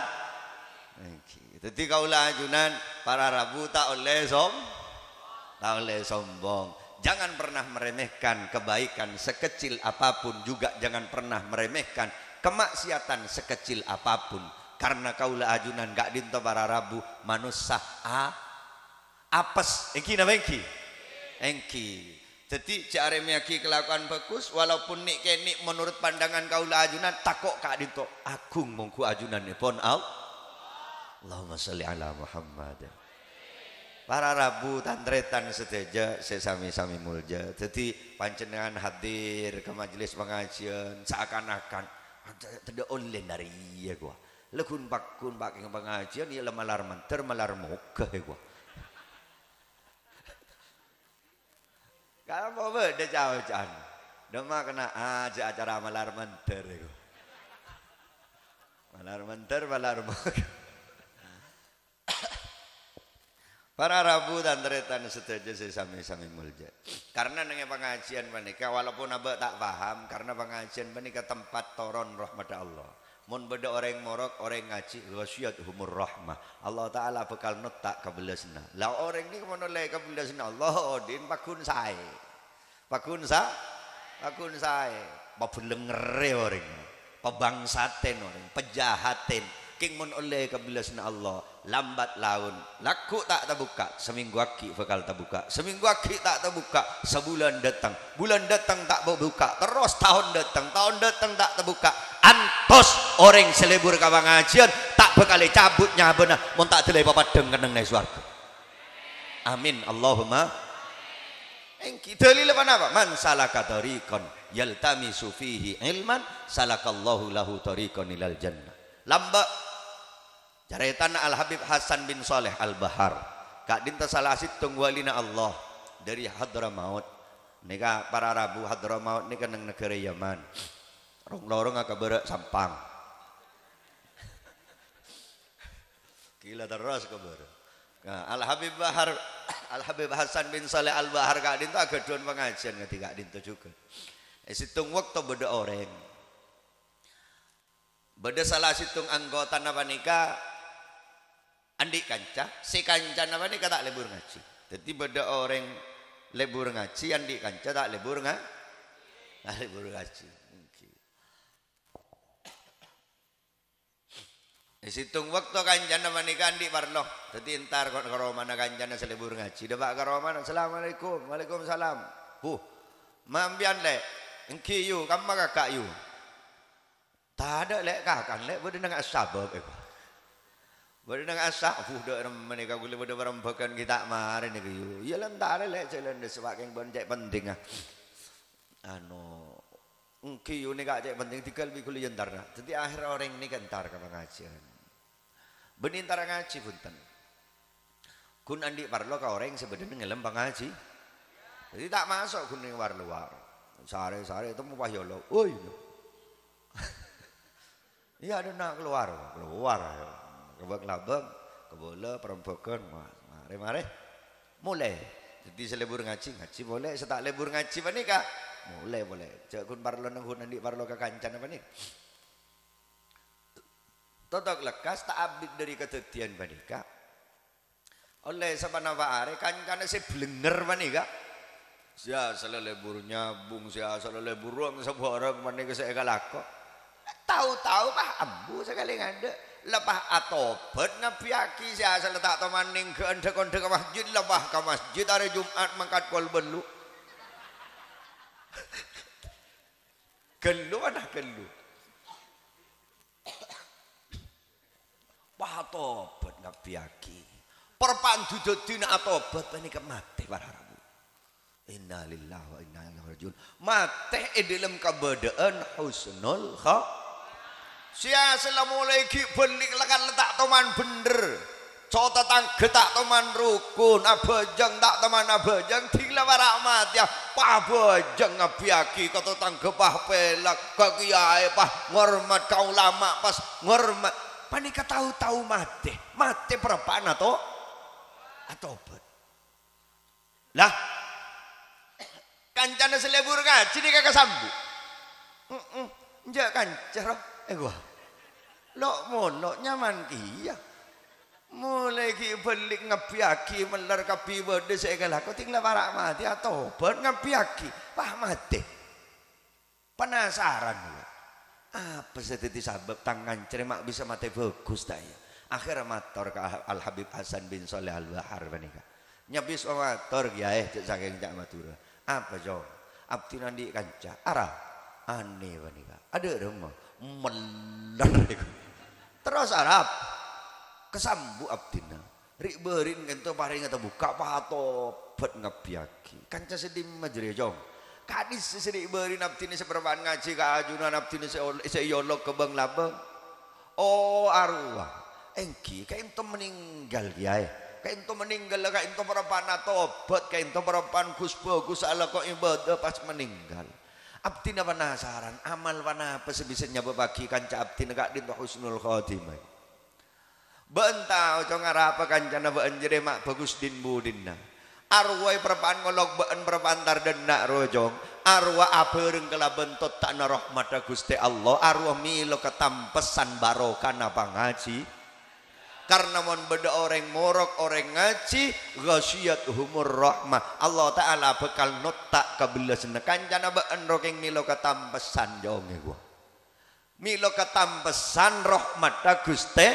Gitu. Jadi kaulah ajunan para rabu tak oleh som, tak oleh sombong. Jangan pernah meremehkan kebaikan sekecil apapun juga jangan pernah meremehkan kemaksiatan sekecil apapun. Karena kaulah ajunan gak dinto para rabu manusia a apes engki na engki engki jadi cara meyaki kelakuan bagus walaupun nik kenik menurut pandangan kaulah ajunan takok kak dinto agung mongku ajunan ni pon out Allahumma salli ala Muhammad para rabu tantretan seteja sesami-sami mulja jadi panjenengan hadir ke majelis pengajian seakan-akan tidak online dari iya gua lekun pakun pakai pengajian ya lemalar menter malar muka ya gua kalau mau beda jauh-jauh Dema kena aja acara malar menter ya gua malar menter malar muka Para Rabu dan Tretan sedaya saya sami-sami mulja. Karena nengi pengajian menikah, walaupun abah tak paham, karena pengajian menikah tempat toron rahmat Allah. Mun beda orang morok, orang ngaji, wasiat humur rahmah. Allah Ta'ala bekal netak kebelasna. Lah orang ni kemana lagi kebelasna? Allah din pakun saya. Pakun saya? Pakun saya. Pabulengre orang. Pabangsaten orang. pejahaten. king mun oleh kebelasna Allah lambat laun laku tak terbuka seminggu aki fakal terbuka seminggu aki tak terbuka sebulan datang bulan datang tak berbuka terus tahun datang tahun datang tak terbuka antos orang selebur kawan ngajian tak bakal cabutnya benar mun tak delay papa deng keneng nang amin Allahumma engki dalil apa napa man salaka tariqan yaltamisu fihi ilman salakallahu lahu tariqan ilal jannah lambat Caretan Al Habib Hasan bin Saleh Al Bahar. Kak dinta salasit tunggualina Allah dari Hadramaut. Nika para Rabu Hadramaut nika neng negara Yaman. Rong lorong berak sampang. Gila terus kabar. Nah, Al Habib Bahar Al Habib Hasan bin Saleh Al Bahar Kak dinta gedon pengajian ketika dinta juga. Eh, situng waktu beda orang. Beda salah situng anggota Napa nikah Andi kanca, si kanca apa ni kata lebur ngaji. Jadi beda orang lebur ngaji, andi kanca tak lebur ngah, Tak lebur ngaji. Di eh, situ waktu kanjana manika andi parno. Jadi entar kon karo mana kanjana selebur ngaji. Debak karo mana assalamualaikum, waalaikumsalam. Hu. Mambian le. Engki yu, kakak you. Tak ada lek kakak lek berde nang sabab eh. Bari nang asak budak menika kula padha rembegan kita mari niku. Ya lantar lek jalan sewaking pun cek penting ah. Anu engki yo nek cek penting digal wi kula yentar. Dadi akhir orang nika entar ke pengajian. Benintar ngaji kan. punten. Kun andi parlo ka orang sebenarnya ngelem pengaji. Jadi tak masuk kun ning warlo Sare-sare itu mau pahyolo. Oi. Iya ada nak keluar, keluar. Ya kebak labang kebola perempokan, mari mari mulai jadi selebur ngaji ngaji boleh setak lebur ngaji apa nih kak mulai boleh cak kun parlo nenghu nanti parlo ke kancan apa nih totok lekas tak abid dari ketetian panika oleh sabana are kancan si blenger panika Sia salah lebur nyabung, sia salah lebur ruang sebuah orang mana saya kalah kok? Tahu-tahu mah ambu sekali ngada lepah atau nabi aki saya asal letak teman ning kondek ke masjid lepah ke masjid hari Jumat mengkat kol belu gelu ada gelu patobet nabi aki perpandu dina atobet ini kemati para rabu inna lillahi wa inna ilaihi rajiun mate e dalam kabadaan husnul khatimah Sia mulai ki belik lekan letak teman bender? Cota tang ketak teman rukun jeng tak teman abajeng tinggal rahmat ya pabajeng ngabiaki kata tang kebah pelak ka kiai pah ngormat kau lama pas ngormat panika tahu-tahu mati mati perapaan atau atau lah kancana selebur kan, sini kakak sambut mm -mm, Eh, wah, lok molok nyaman kia. Iya. Mulai ki belik ngebiaki meler kabi wede segala kau tinggal para mati ah, atau ben ngepiaki pah mati. Penasaran gua. Apa setiti sabab tangan ceremak bisa mati bagus daya. Akhirnya mator ke Al Habib Hasan bin Soleh Al Bahar orang Nyabis mator eh, cek saking cak matura. Apa jauh? Abdi nanti kanca arah aneh wanita ada rumah mener terus Arab kesambu abdina rik berin kento paring atau buka pahato bet ngebiaki kanca sedih majri jong kadis sedih berin abdina seperempat ngaji ke ajunan abdina seyolok ke bang labang oh arwah engki kayak ento meninggal ya kayak to meninggal kayak to perempuan atau obat kayak to perempuan gus kusala ala kok ibadah pas meninggal Abdi na penasaran, amal wana apa sebisanya bagi kanca abdi negak dinto husnul khotimah. Bentau cong apa kanca na beun mak bagus din budinna. arwah e perpaan ngolok beun perpantar denak rojong. arwah apa kala bentot tak na rahmat Gusti Allah. arwah milo ketampesan barokah nabang haji karena mon beda orang morok orang ngaji ghasyat humur rahmah Allah Ta'ala bekal notak kabelasna kancana baan rokeng milo pesan jonge gua milo katampesan rahmat Gusti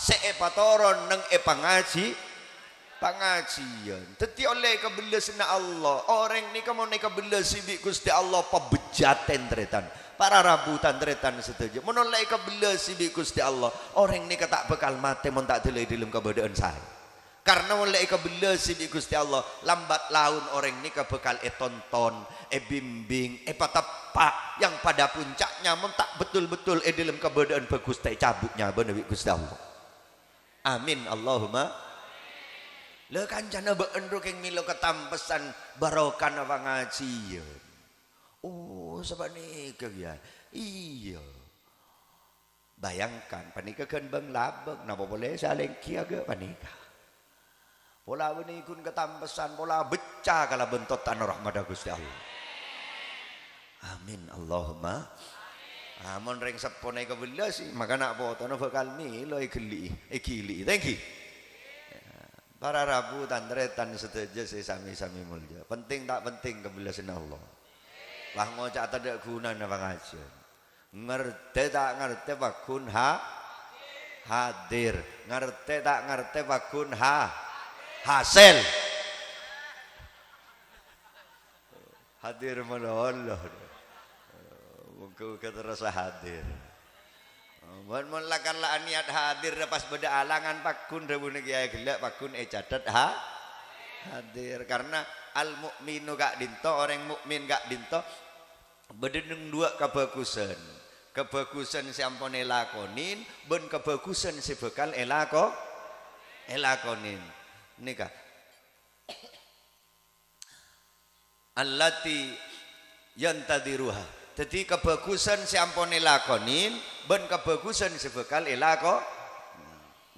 seepatoron neng epangaji pengajian teti oleh kebelas na Allah orang ini kamu nak kebelas sibik gusti Allah pebejaten teretan para rabutan tretan setuju menolak kebelas sibik gusti Allah orang ni tak bekal mati mon tak delay dalam keberadaan saya karena oleh kebelas sibik gusti Allah lambat laun orang ni kebekal etonton ebimbing e pak yang pada puncaknya tak betul-betul eh dalam keberadaan bagus tak cabutnya benar gusti Allah amin Allahumma Lha kancana mbok endro keng milo ketampesan barokan apa ngaji ya. Oh, sebab nikah ya. Iya. Bayangkan panika kan beng labek napa boleh saling kia ke panika. Pola kun ketampesan, pola becah kalau bentot tanah rahmat Gusti Allah. Amin Allahumma. Amin. Amun ring sepone kebelas, maka nak botono bakal milo ikili, ikili. Thank you. Para Rabu dan retan setuju si sami-sami mulia. Penting tak penting kebelasan Allah. Lah ngocak tak ada guna apa aja. Ngerti tak ngerti bakun ha hadir. Ngerti tak ngerti bakun ha hasil. Hadir mana Allah. Mungkin kita rasa hadir. Mohon mohon lakan lah niat hadir pas beda alangan pakun rebu negara gelak pakun eh catat ha hadir karena al mukminu gak dinto orang mukmin gak dinto bedeneng dua kebagusan kebagusan si ampon elakonin ben kebagusan si bekal elako elakonin nikah allati yantadiruha jadi kebagusan si ampon elakonin ben kebagusan sebekal ilako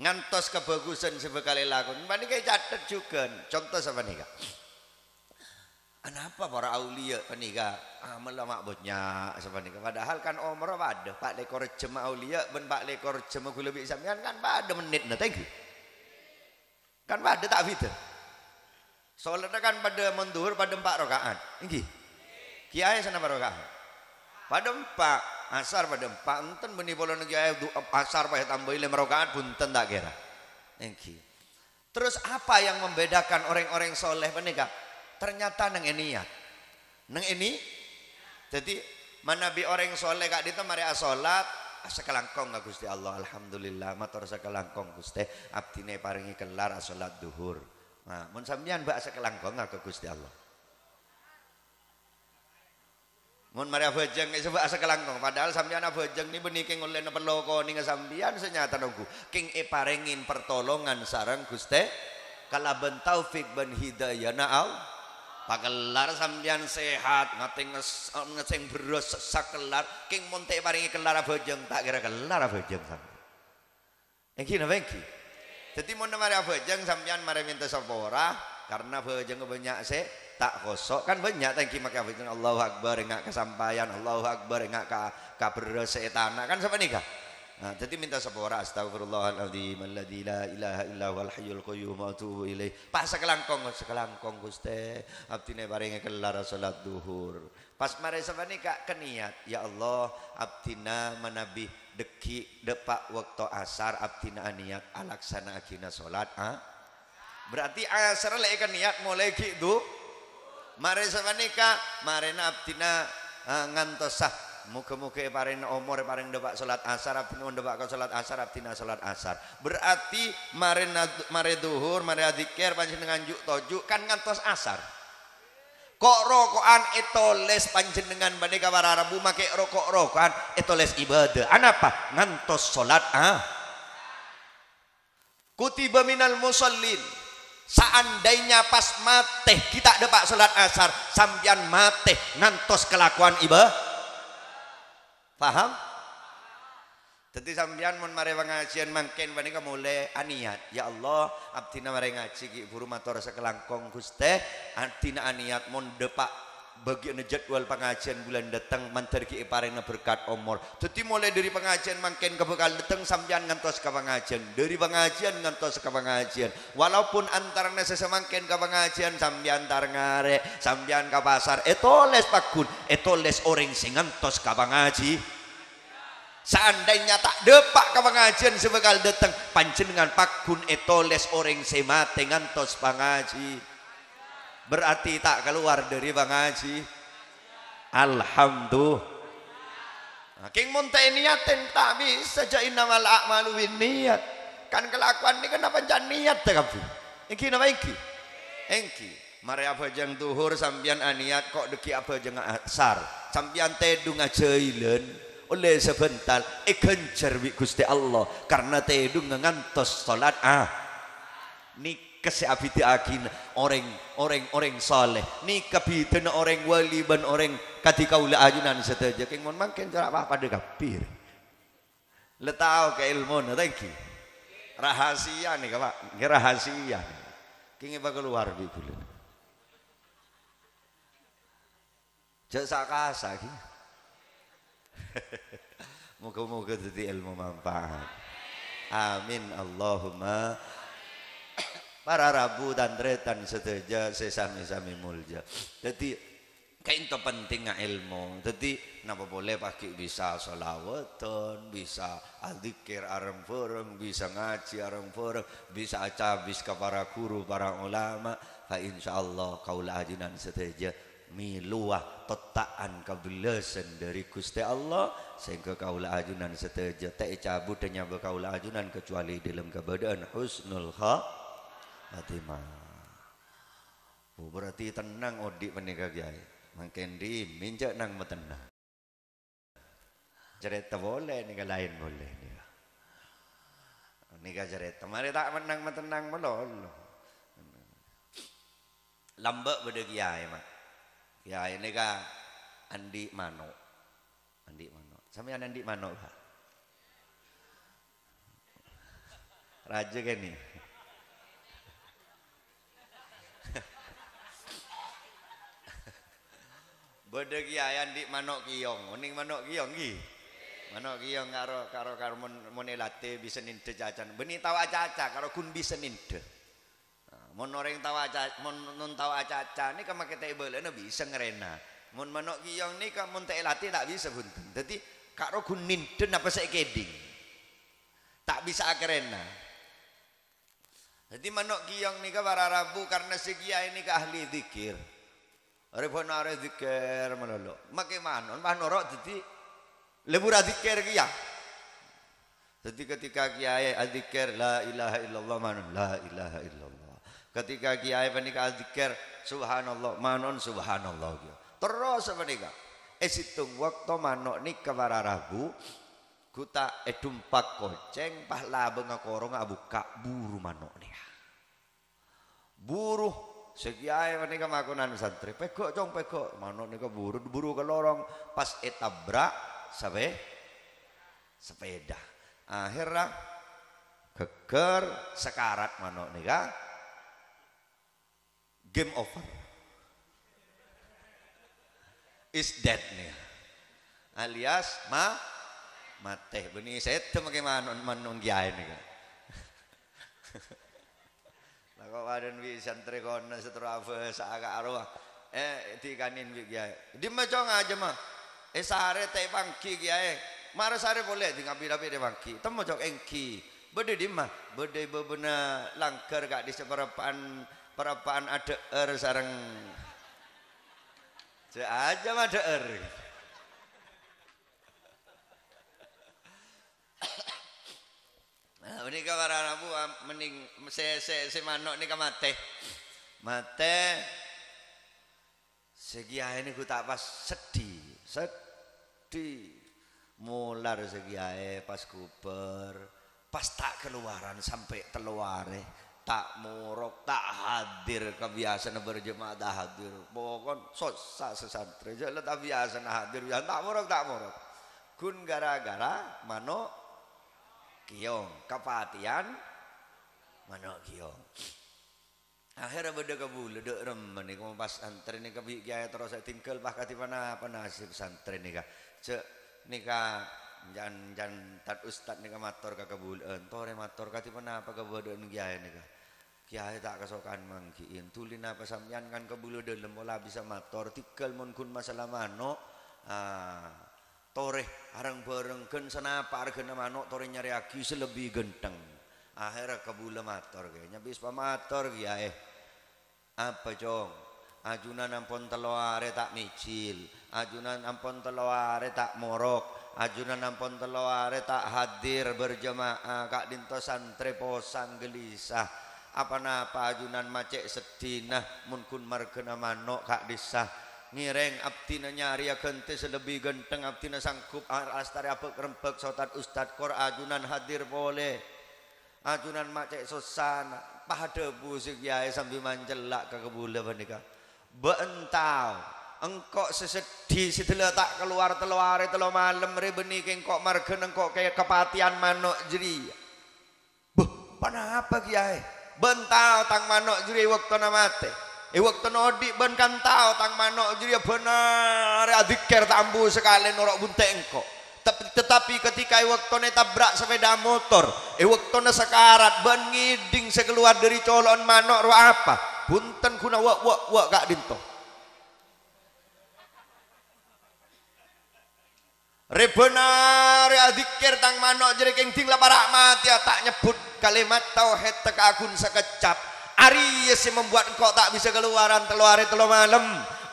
ngantos kebagusan sebekal ilako ini kayak catat juga contoh sama nikah kenapa para aulia penikah amal ah, makbutnya sama nikah padahal kan umroh ada pak lekor jema aulia ben pak lekor jema gula bisa kan kan ada menit nah thank you kan ada tak fitur Soalnya kan pada mendur pada empat rokaan, Ini. Kiai sana berapa rokaan, Pada empat asar pada panten meni bola asar pada tambahi lima rakaat punten tak kira gitu. terus apa yang membedakan orang-orang soleh menikah ternyata neng ini ya neng ini jadi mana bi orang soleh kak tempat mari asolat ah, sekelangkong, nggak gusti Allah alhamdulillah motor sekelangkong, gusti abdi ne paringi kelar asolat ah, duhur nah mun sampean mbak sakalangkong nggak ah, gusti Allah Mun mari bejeng sebab asa kelangkung. padahal sampeyan bejeng ni benike oleh peloko ning sampeyan senyata nunggu king e parengin pertolongan sarang Gusti kalaban taufik ben hidayah naau, pakelar sampeyan sehat ngateng ngeseng eh, beres sakelar king monte paringi kelar bejeng tak kira kelar bojong sampeyan engki na engki dadi mun mari bejeng sampeyan mari minta sapa ora karena bejeng banyak se tak kosok kan banyak tangki maka bejeng Allah Akbar enggak kesampaian Allah Akbar enggak ka kabro setana kan siapa kah Nah, jadi minta sepora astagfirullahaladzim alladzi la ilaha illa huwal hayyul qayyum wa ilaih. pas sekelangkong sekelangkong Gusti. Abdine barengnya kelar salat duhur. Pas mare sabani kak keniat ya Allah abdina manabi deki depak waktu asar abdina niat alaksana akina salat ha? Ah? Berarti asar lek kan niat mulai gitu. sama nikah mari abdina eh, ngantosah. Muka-muka parin omor parin debak salat asar abdina debak salat asar abdina salat asar. Berarti mare mari duhur, adikir panjang panjenengan juk tojuk kan ngantos asar. Kok rokokan etoles dengan bandeka para Rabu make rokok-rokokan etoles ibadah. Anapa? Ngantos salat ah. Kutiba minal musallin seandainya pas mateh kita dapat sholat asar sambian mateh ngantos kelakuan iba paham jadi sambian mun mare pengajian mangken wani mulai aniat. Ya Allah, abdina mare ngaji ki buru matur sekelangkong Gusti, abdina aniat mun depak bagi anu jadwal pengajian bulan datang menteri ki parena berkat omor jadi mulai dari pengajian makin ke bekal datang sampean ngantos ke pengajian dari pengajian ngantos ke pengajian walaupun antarnya sesemangkin ke pengajian sampean tar ngarek sampean ke pasar etoles pakun etoles orang sing ngantos ke pengaji seandainya tak depak ke pengajian sebekal datang dengan pakun etoles orang semate ngantos pengaji Berarti tak keluar dari Bang Alhamdulillah. Nah, King muntai niatin tak bisa jain nama akmalu niat. Kan kelakuan ini kenapa jangan niat tak kamu? Engki nama engki? Engki. Mari apa jang tuhur sambian aniat ah kok deki apa jang asar. Ah sambian tedung aja ilen. Oleh sebentar ikan eh, cerwi gusti Allah. Karena tedung ngantos salat ah. Nik Kasi abiti akin, orang orang orang saleh. Ni kebiden orang wali ban ketika katikaula ayunan setaja. Keng mon mangken jarak apa pada kapir. Letau ke ilmu, thank you. Rahasia nih kak, ini rahasia. Kini bakal keluar di bulan. Jasa kasa ki. Moga-moga jadi ilmu manfaat. Amin Allahumma para rabu dan retan seteja sesami-sami mulja jadi kain to penting ilmu jadi napa boleh pakai bisa solawatan bisa adikir arang forum, bisa ngaji arang forum, bisa acabis ke para guru para ulama fa insyaallah kaulah ajinan seteja miluah tetaan kebelasan dari Gusti Allah sehingga kaulah ajunan seteja tak cabut dan nyaba kaulah ajunan kecuali dalam keadaan husnul khatimah Fatimah. Oh, berarti tenang odik menikah kiai. di minjak nang metenang. Cerita boleh nika lain boleh nika. Nikah cerita mari tak menang metenang melol. Lambak beda kiai mak. Kiai nika Andi Mano. Andi Mano. yang Andi Mano, Pak. Raja ni kia kiai di manok kiyong, mending manok kiyong iki. manok kiyong karo karo karo mon monelate bisa ninte cacan, Beni tawa caca karo kun bisa ninte, nah, Mon orang tawa caca, mon non tawa caca ni kama kita nabi bisa ngerena. mon manok kiyong ni kau mon telate tak bisa gunten. Jadi karo kun ninte napa saya keding. Tak bisa kerena. Jadi manok kiyong ni para rabu karena si kiai kau ahli dikir. Repot are zikir melolo. Makai manon, manorok jadi lebur ki ya. Jadi ketika kiai azikir la ilaha illallah manon la ilaha illallah. Ketika kiai panika azikir subhanallah manon subhanallah kia. Ya. Terus panika. Esitung eh, waktu manok ni kewara ragu. Kuta edumpak koceng pahla bengakorong abuka buru manok ni. Buruh sekiai menika makonan santri pegok cong pegok mano nika buru buru ke lorong pas etabrak sampai sepeda akhirnya keker, sekarat mano nika game over is dead nih alias ma mateh beni saya itu bagaimana manung kiai nika kok wadon wi santri kono setrafe saka arwah eh dikanin wi kiai dimecong aja mah eh sare te pangki kiai mare sare boleh di ngapi-ngapi de pangki temu cok engki bede di mah bede bebena langker gak di seberapaan perapaan ada er sarang aja mah ada er Nah, ini kawaran aku ah, mending se se se manok ini mate mate segi ini gue tak pas sedih sedih mular segi ayah pas kuper, pas tak keluaran sampai eh tak murok tak hadir kebiasaan berjemaah tak hadir pokon sosa sesantri jadi tak biasa hadir ya tak murok tak murok kun gara-gara mano Kiong kapatian mana kiong akhirnya beda kabul dek remen ni pas santri ni kebi kiai terus saya tinggal pak kati mana apa nasib santri ni kak? cek ni kah jangan jangan tat ustad eh, ni kah mator kah kabul entore mator kati mana apa kebodon kiai ni kak? kiai tak kesokan mangkiin tulin apa sampean kan kebulu dalam bola bisa mator Tinggal mungkin masalah mana ah punya Arang berengken senapanamanuk tonya reagi lebih genteng kebulamator kayaknyator apang ajunan ampon teluare tak micil ajunan ampon teloware tak morok ajunan ampon teloware tak hadir berjemaah Kak dito sanreposang gelisah apa naapa ajunan macek settinah mukun markna manukkakah mireng abtina nyari gente lebih genteng abtina sangkup ah, astari apa rempek sautat ustad kor ajunan hadir boleh ajunan macek sosan pada busik ya, sambil manjelak ke kebula bandika bentau engkau sesedih setelah tak keluar teluare telu malam ribeni, kengkok margen engkau kayak kepatian manok jeri buh panah apa kiai bentau tang manok jeri waktu namate E eh, tenodi nodi ben kan tau tang mano jadi ya benar ya dikir tambu sekali norok bunteng engko. Tapi tetapi ketika e eh, tone tabrak sepeda motor, e eh, tone sekarat ben ngiding sekeluar dari colon mano ro apa? buntan kuna wak wak wak gak dinto. Rebenar dikir tang mano jadi kencing lapar para mati ya tak nyebut kalimat tauhid tak akun sekecap Ari iya si membuat engkau tak bisa keluaran telu hari telu malam.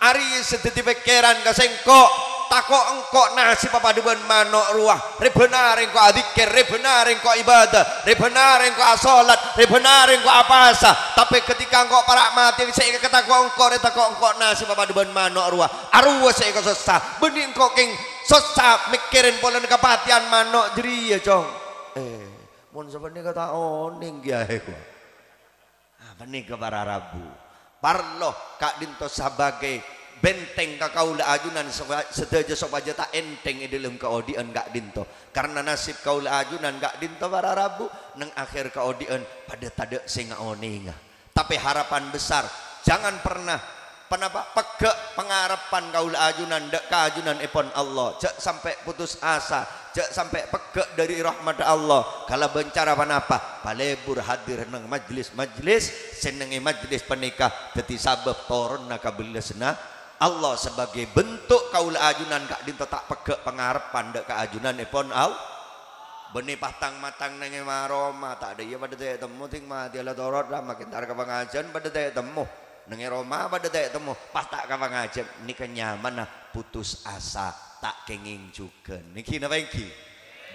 Ari iya sedih pikiran tak takok engkau nasi papa duban manok ruah rebenar engkau adikir rebenar engkau ibadah rebenar engkau asolat rebenar engkau apa apasa tapi ketika engkau parak mati saya ketako engkau kau engkau nasi papa duban manok ruah Aruah saya kau sesah bening engkau keng sesah mikirin polen kepatian manok jeri ya cong eh mohon sebenarnya kata oning oh, ya gua kene kepada Rabu parloh kak dinto sebagai benteng kakau la ajunan sedaja sopaja tak enteng dalam kaodian gak dinto karena nasib kau la ajunan gak dinto para rabu neng akhir kaodian pada tade singa oninga tapi harapan besar jangan pernah penapa pegak pengharapan kau ajunan dek kajunan epon Allah sampai putus asa jak sampai pegak dari rahmat Allah kalau bencara apa palebur hadir neng majlis-majlis senengi majlis penikah dadi sabab toron naka sena Allah sebagai bentuk kaula ajunan kak dinta tak pegak pengarepan dak keajunan epon al benih patang matang nengi maroma tak ada ya pada daya temu ting mati ala torot lah makin tar ke pengajian pada daya temu nengi roma pada daya temu pas tak ke pengajian ni kenyaman putus asa tak kenging juga niki napa iki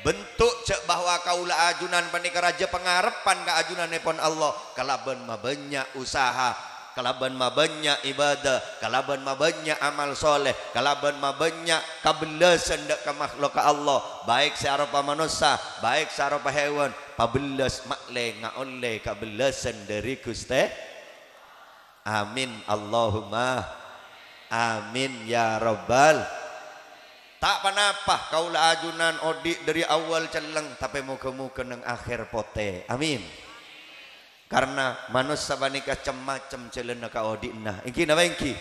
bentuk cek bahwa kaula ajunan panika raja pengarepan ka ajunan nepon Allah kalaban banyak usaha kalaban banyak ibadah kalaban banyak amal soleh kalaban banyak kabelasan dak ka makhluk Allah baik searapa manusia baik searapa hewan pabelas makle ngaoleh kabelasan dari Gusti amin Allahumma amin ya rabbal tak kau kaulah ajunan odik dari awal celeng tapi muka-muka neng akhir pote amin karena manusia banyak macam-macam celeng ka odik nah engki na engki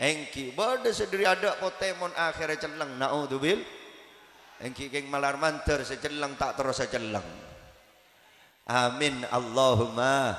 engki bodoh sendiri ada pote mon akhir celeng bil? engki keng malar manter seceleng tak terus seceleng amin Allahumma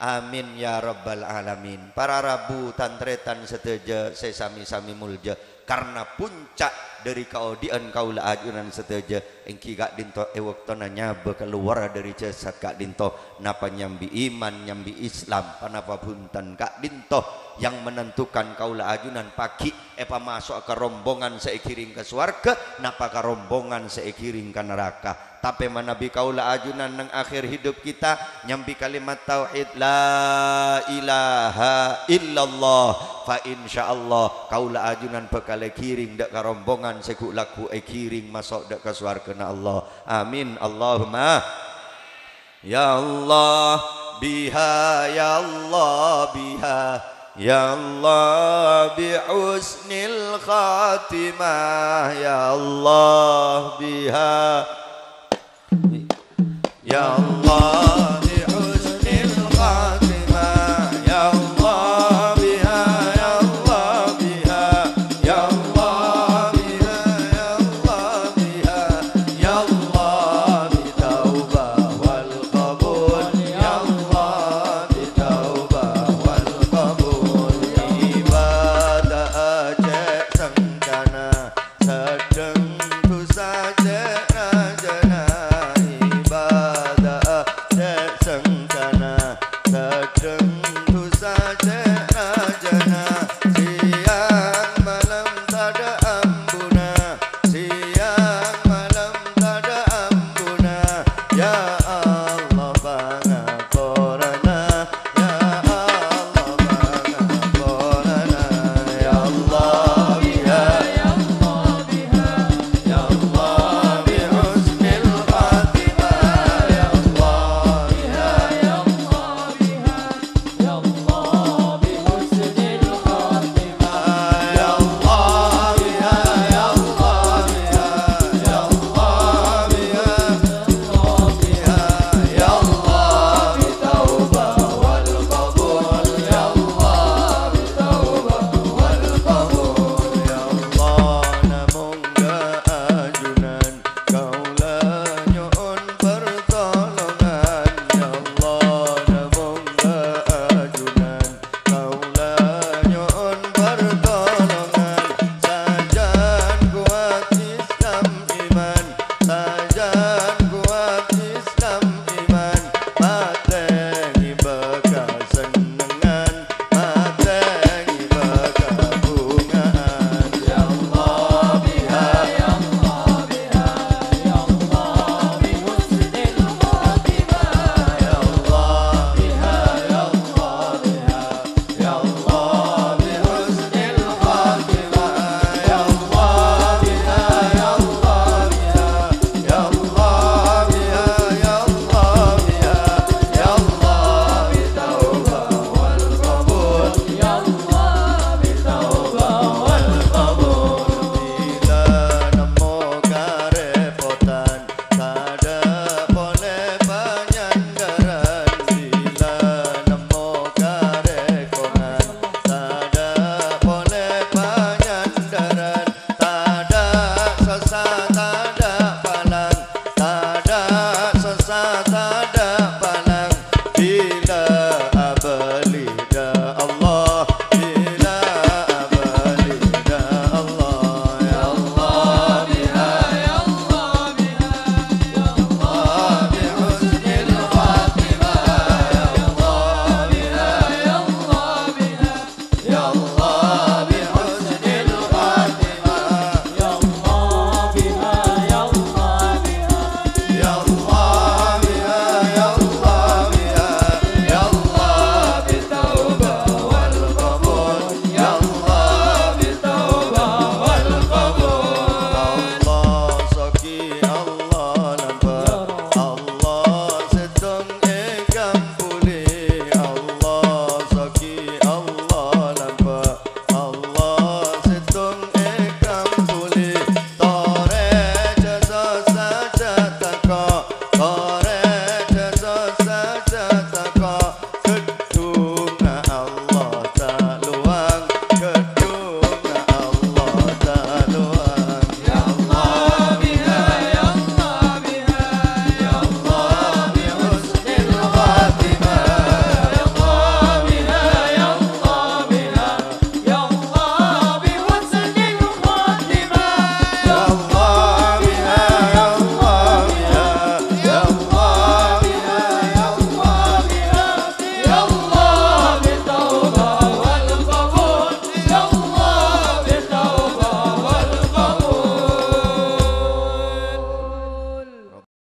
Amin ya rabbal alamin. Para rabu tantretan seteja sesami-sami mulja. karena puncak dari kaudian kaula ajunan seteja engkau gak dinto ewektona eh, nyabe berkeluar dari jasad gak dinto napa nyambi iman nyambi islam panapa buntan gak dinto yang menentukan kaulah ajunan pagi apa masuk ke rombongan seikiring ke suarga napa ke rombongan seikiring ke neraka tapi manabi kaulah ajunan yang akhir hidup kita nyambi kalimat tauhid la ilaha illallah fa insyaallah kaulah ajunan bekal kiring dak ke rombongan seku laku kiring masuk dak ke suarga na Allah amin Allahumma ya Allah biha ya Allah biha يا الله بحسن الخاتمة يا الله بها يا الله